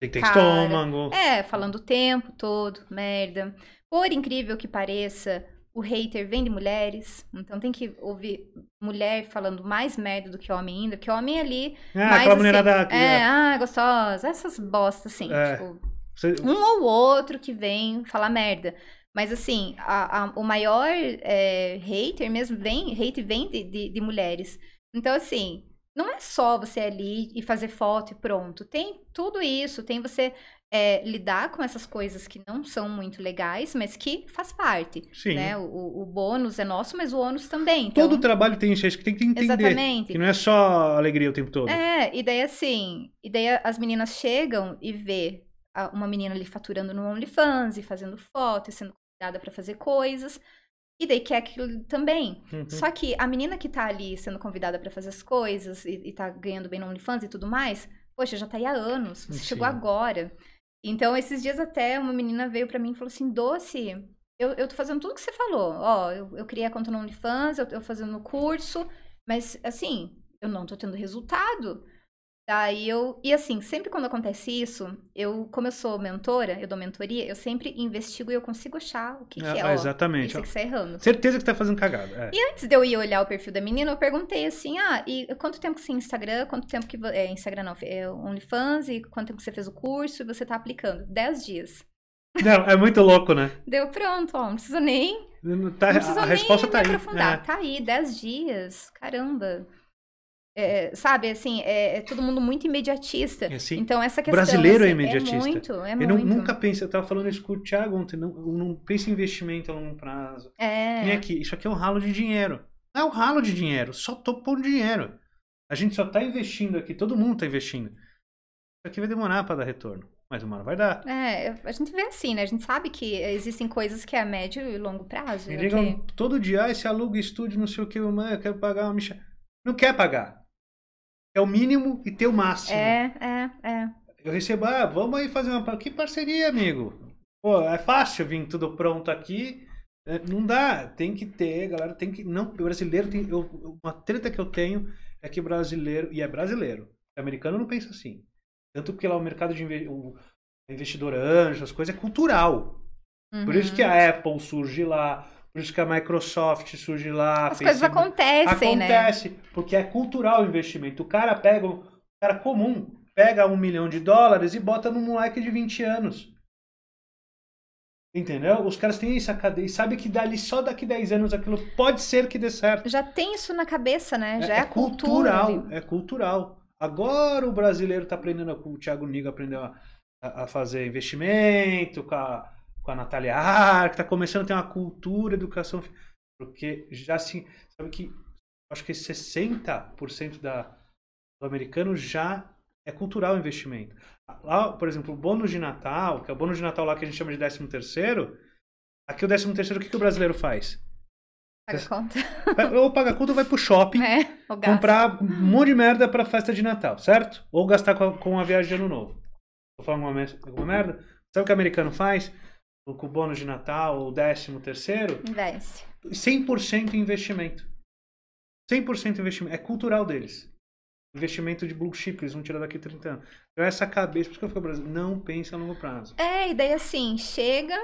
S1: Tem que ter cara, estômago. É,
S2: falando o tempo todo, merda. Por incrível que pareça, o hater vem de mulheres, então tem que ouvir mulher falando mais merda do que homem ainda, que homem é ali. Ah, mais, aquela assim, da... é, é, ah, gostosa, essas bostas, assim. É. Tipo,
S1: Você... Um
S2: ou outro que vem falar merda. Mas assim, a, a, o maior é, hater mesmo vem, hate vem de, de, de mulheres. Então, assim, não é só você ali e fazer foto e pronto. Tem tudo isso, tem você é, lidar com essas coisas que não são muito legais, mas que faz parte. Né? Sim. Né? O, o bônus é nosso, mas o ônus também. Então... Todo
S1: trabalho tem isso, acho que tem que entender. Exatamente. Que não é só alegria o tempo todo.
S2: É, e daí assim, e daí as meninas chegam e vê uma menina ali faturando no OnlyFans e fazendo foto e sendo convidada para fazer coisas. E daí quer aquilo também. Uhum. Só que a menina que tá ali sendo convidada para fazer as coisas e, e tá ganhando bem no OnlyFans e tudo mais, poxa, já tá aí há anos, você chegou agora. Então, esses dias até uma menina veio para mim e falou assim: Doce, eu, eu tô fazendo tudo que você falou. Ó, eu, eu criei a conta no OnlyFans, eu tô fazendo o curso, mas assim, eu não tô tendo resultado. Daí eu. E assim, sempre quando acontece isso, eu, como eu sou mentora, eu dou mentoria, eu sempre investigo e eu consigo achar o que, é, que é. Exatamente. Isso que você tá errando.
S1: Certeza que tá fazendo cagada. É.
S2: E antes de eu ir olhar o perfil da menina, eu perguntei assim: ah, e quanto tempo que você tem Instagram? Quanto tempo que. É, Instagram não, é OnlyFans, e quanto tempo que você fez o curso e você tá aplicando? Dez dias.
S1: Não, é muito louco, né?
S2: Deu pronto, ó, não preciso tá nem.
S1: Tá, não preciso a nem resposta me tá aí. aprofundar. É. Tá
S2: aí, dez dias. Caramba. É, sabe, assim, é, é, todo mundo muito imediatista. Assim, então, essa questão. Brasileiro é assim, é imediatista. É muito, é eu muito. nunca
S1: pensa, eu estava falando isso com o Thiago ontem, não, não pensa em investimento a longo prazo. É. é isso aqui é um ralo de dinheiro. Não é um ralo de dinheiro, só tô pondo dinheiro. A gente só está investindo aqui, todo mundo está investindo. Isso aqui vai demorar para dar retorno. Mas uma hora vai dar.
S2: É, a gente vê assim, né? A gente sabe que existem coisas que é a médio e longo prazo. Me ligam okay?
S1: todo dia, ah, esse aluga estúdio, não sei o que, eu quero pagar uma micha. Não quer pagar é o mínimo e ter o máximo. É, é, é. Eu recebo, ah, vamos aí fazer uma. Que parceria, amigo? Pô, é fácil vir tudo pronto aqui. É, não dá, tem que ter, galera, tem que. Não, brasileiro tem. Eu, uma treta que eu tenho é que brasileiro, e é brasileiro, americano não pensa assim. Tanto porque lá o mercado de investidor anjo, as coisas, é cultural. Uhum. Por isso que uhum. a Apple surge lá, por isso que a Microsoft surge lá. As Facebook, coisas acontecem, acontece, né? Acontece, porque é cultural o investimento. O cara pega, o cara comum, pega um milhão de dólares e bota num moleque de 20 anos. Entendeu? Os caras têm essa cadeia e sabem que dali só daqui 10 anos aquilo pode ser que dê certo. Já
S2: tem isso na cabeça, né? Já é, é, é
S1: cultural. Cultura, é cultural. Agora o brasileiro está aprendendo, o Thiago Nigo aprendeu a, a, a fazer investimento, com a com a Natália Ar, que tá começando a ter uma cultura, educação. Porque já assim, sabe que acho que 60% da, do americano já é cultural o investimento. Lá, por exemplo, o bônus de Natal, que é o bônus de Natal lá que a gente chama de 13 terceiro, aqui o 13 terceiro, o que, que o brasileiro faz? Paga conta. Ou paga conta ou vai pro shopping é, comprar um monte de merda pra festa de Natal, certo? Ou gastar com a, com a viagem de ano novo. Vou falar alguma, alguma merda? Sabe o que o americano faz? o cubônus de Natal, o décimo terceiro. Investe. 100% investimento. 100% investimento. É cultural deles. Investimento de blue chip, eles vão tirar daqui 30 anos. Então, essa cabeça, por isso que eu fico Brasil, não pensa a longo prazo.
S2: É, e daí assim, chega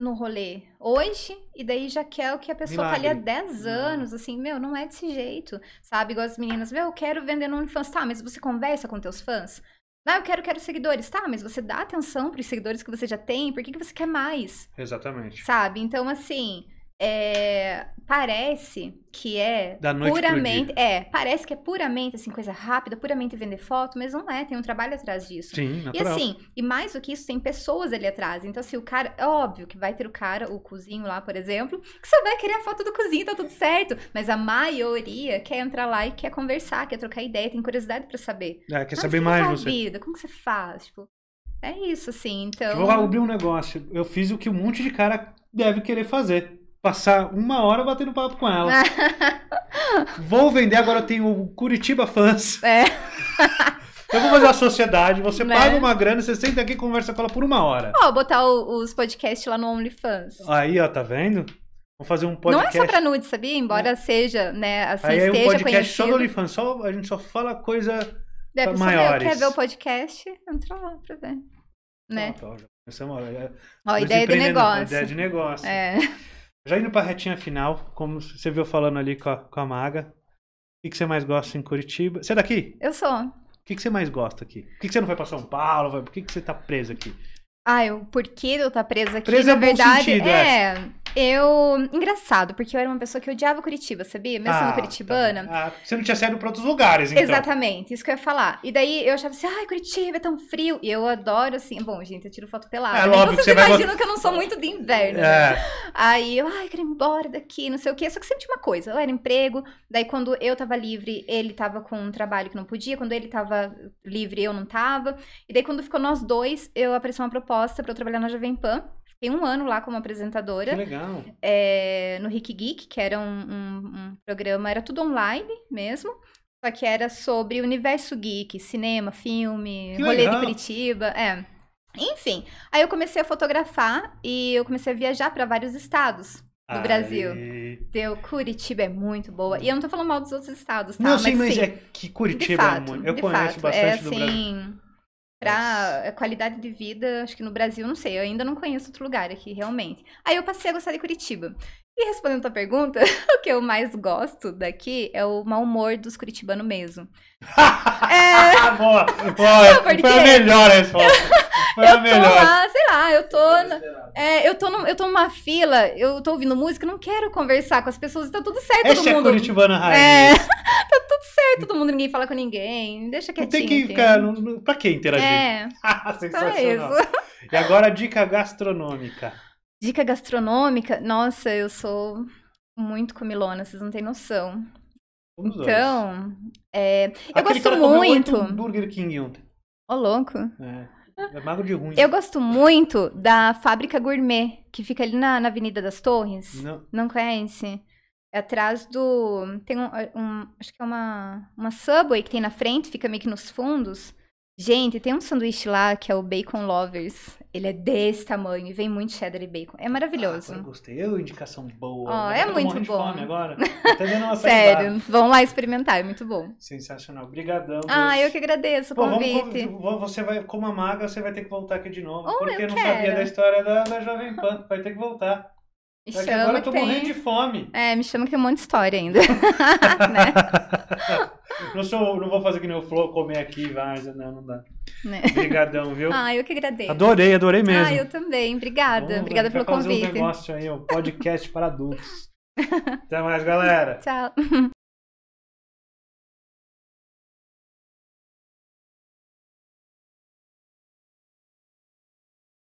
S2: no rolê hoje, e daí já quer o que a pessoa Milagre. tá ali há 10 anos, não. assim, meu, não é desse jeito, sabe? Igual as meninas, meu, eu quero vender no OnlyFans, tá, mas você conversa com teus fãs? Ah, eu quero, quero seguidores. Tá, mas você dá atenção para os seguidores que você já tem? Por que, que você quer mais?
S1: Exatamente.
S2: Sabe? Então, assim, é, parece que é puramente. É, parece que é puramente, assim, coisa rápida, puramente vender foto, mas não é, tem um trabalho atrás disso. Sim, natural. E assim, e mais do que isso, tem pessoas ali atrás. Então, assim, o cara, é óbvio que vai ter o cara, o cozinho lá, por exemplo, que só vai querer a foto do cozinho, tá tudo certo. Mas a maioria quer entrar lá e quer conversar, quer trocar ideia, tem curiosidade para saber.
S1: É, quer ah, saber mais você. Vida,
S2: como você faz? Tipo, é isso, assim, então. Vou abrir
S1: um negócio. Eu fiz o que um monte de cara deve querer fazer passar uma hora batendo papo com ela. vou vender, agora eu tenho o Curitiba Fans. É. Eu vou fazer uma sociedade, você né? paga uma grana, você senta aqui e conversa com ela por uma hora.
S2: Ó, oh, botar o, os podcasts lá no OnlyFans.
S1: Aí, ó, tá vendo? Vou fazer um podcast. Não é só pra
S2: nude, sabia? Embora é. seja, né, assim, aí, é esteja um podcast conhecido. só no
S1: OnlyFans, só, a gente só fala coisa
S2: Daí, é, pra maiores. Quer ver o podcast? Entra lá pra ver.
S1: Né? Ó, ó, já começamos, ó, é ó ideia do negócio. Ideia de negócio. É. Já indo pra retinha final, como você viu falando ali com a, com a Maga, o que, que você mais gosta em Curitiba? Você é daqui? Eu sou. O que, que você mais gosta aqui? Por que, que você não vai pra São Paulo? Por que, que você tá presa aqui?
S2: Ah, por que eu tá presa aqui, presa é na é verdade, sentido, é... é eu. Engraçado, porque eu era uma pessoa que odiava Curitiba, sabia? Mesmo ah, sendo tá curitibana.
S1: Tá. Ah, você não tinha saído pra outros lugares, então.
S2: Exatamente, isso que eu ia falar. E daí eu achava assim, ai, Curitiba é tão frio. E eu adoro, assim. Bom, gente, eu tiro foto pelada. É, lógico, vocês você imaginam vai... que eu não sou muito de inverno. Né? É. Aí eu, ai, quero ir embora daqui, não sei o quê. Só que sempre tinha uma coisa. Eu era emprego, daí quando eu tava livre, ele tava com um trabalho que não podia. Quando ele tava livre, eu não tava. E daí quando ficou nós dois, eu apareceu uma proposta pra eu trabalhar na Jovem Pan. Tem um ano lá como apresentadora. Que legal. É, no Rick Geek, que era um, um, um programa, era tudo online mesmo. Só que era sobre universo geek, cinema, filme, que rolê legal. de Curitiba. É. Enfim, aí eu comecei a fotografar e eu comecei a viajar para vários estados do Ai. Brasil. Deu, Curitiba é muito boa. E eu não tô falando mal dos outros estados, tá? Não, mas, sim, mas sim, é
S1: que Curitiba é fato, é muito. Eu conheço fato, bastante é, do assim,
S2: Brasil para qualidade de vida, acho que no Brasil, não sei, eu ainda não conheço outro lugar aqui, realmente. Aí eu passei a gostar de Curitiba. E respondendo a tua pergunta, o que eu mais gosto daqui é o mau humor dos curitibanos mesmo.
S1: é... boa, boa. Porque... Foi a melhor resposta. Foi eu a melhor. tô lá,
S2: sei lá, eu tô. É, eu, tô no, eu tô numa fila, eu tô ouvindo música, não quero conversar com as pessoas, tá tudo certo, Essa todo mundo. É
S1: Curitibana raiz. É, tá
S2: tudo certo, todo mundo, ninguém fala com ninguém, deixa quietinho. Não tem que ficar,
S1: pra que interagir? É, ah, Sensacional. Tá isso. E agora a dica gastronômica.
S2: Dica gastronômica, nossa, eu sou muito comilona, vocês não têm noção.
S1: então,
S2: é... eu gosto muito.
S1: Burger King ontem. Ô, louco. É. É magro de ruim. Eu
S2: gosto muito da Fábrica Gourmet, que fica ali na, na Avenida das Torres. Não. Não conhece? É atrás do. Tem um. um acho que é uma, uma subway que tem na frente, fica meio que nos fundos. Gente, tem um sanduíche lá que é o Bacon Lovers. Ele é desse tamanho e vem muito cheddar e
S1: bacon. É maravilhoso. Ah, eu gostei, eu indicação boa. Oh, é muito bom. Fome agora. Até dando uma Sério,
S2: Vamos lá experimentar, é muito bom.
S1: Sensacional, Obrigadão. Ah, eu que agradeço o Pô, convite. Vamos, você vai, como a maga, você vai ter que voltar aqui de novo, oh, porque não quero. sabia da história da, da Jovem Pan, vai ter que voltar. Me Só chama agora eu tô tem... morrendo de fome.
S2: É, me chama que tem um monte de história ainda. né?
S1: não, sou, não vou fazer que nem o Flo, comer aqui, vai, não, não dá. Né? Obrigadão, viu? Ah,
S2: eu que agradeço. Adorei,
S1: adorei ah, mesmo. Ah, eu
S2: também. Obrigada. Vamos, Obrigada pelo convite. Vamos fazer um negócio
S1: aí, um podcast para adultos. Até mais, galera. Tchau.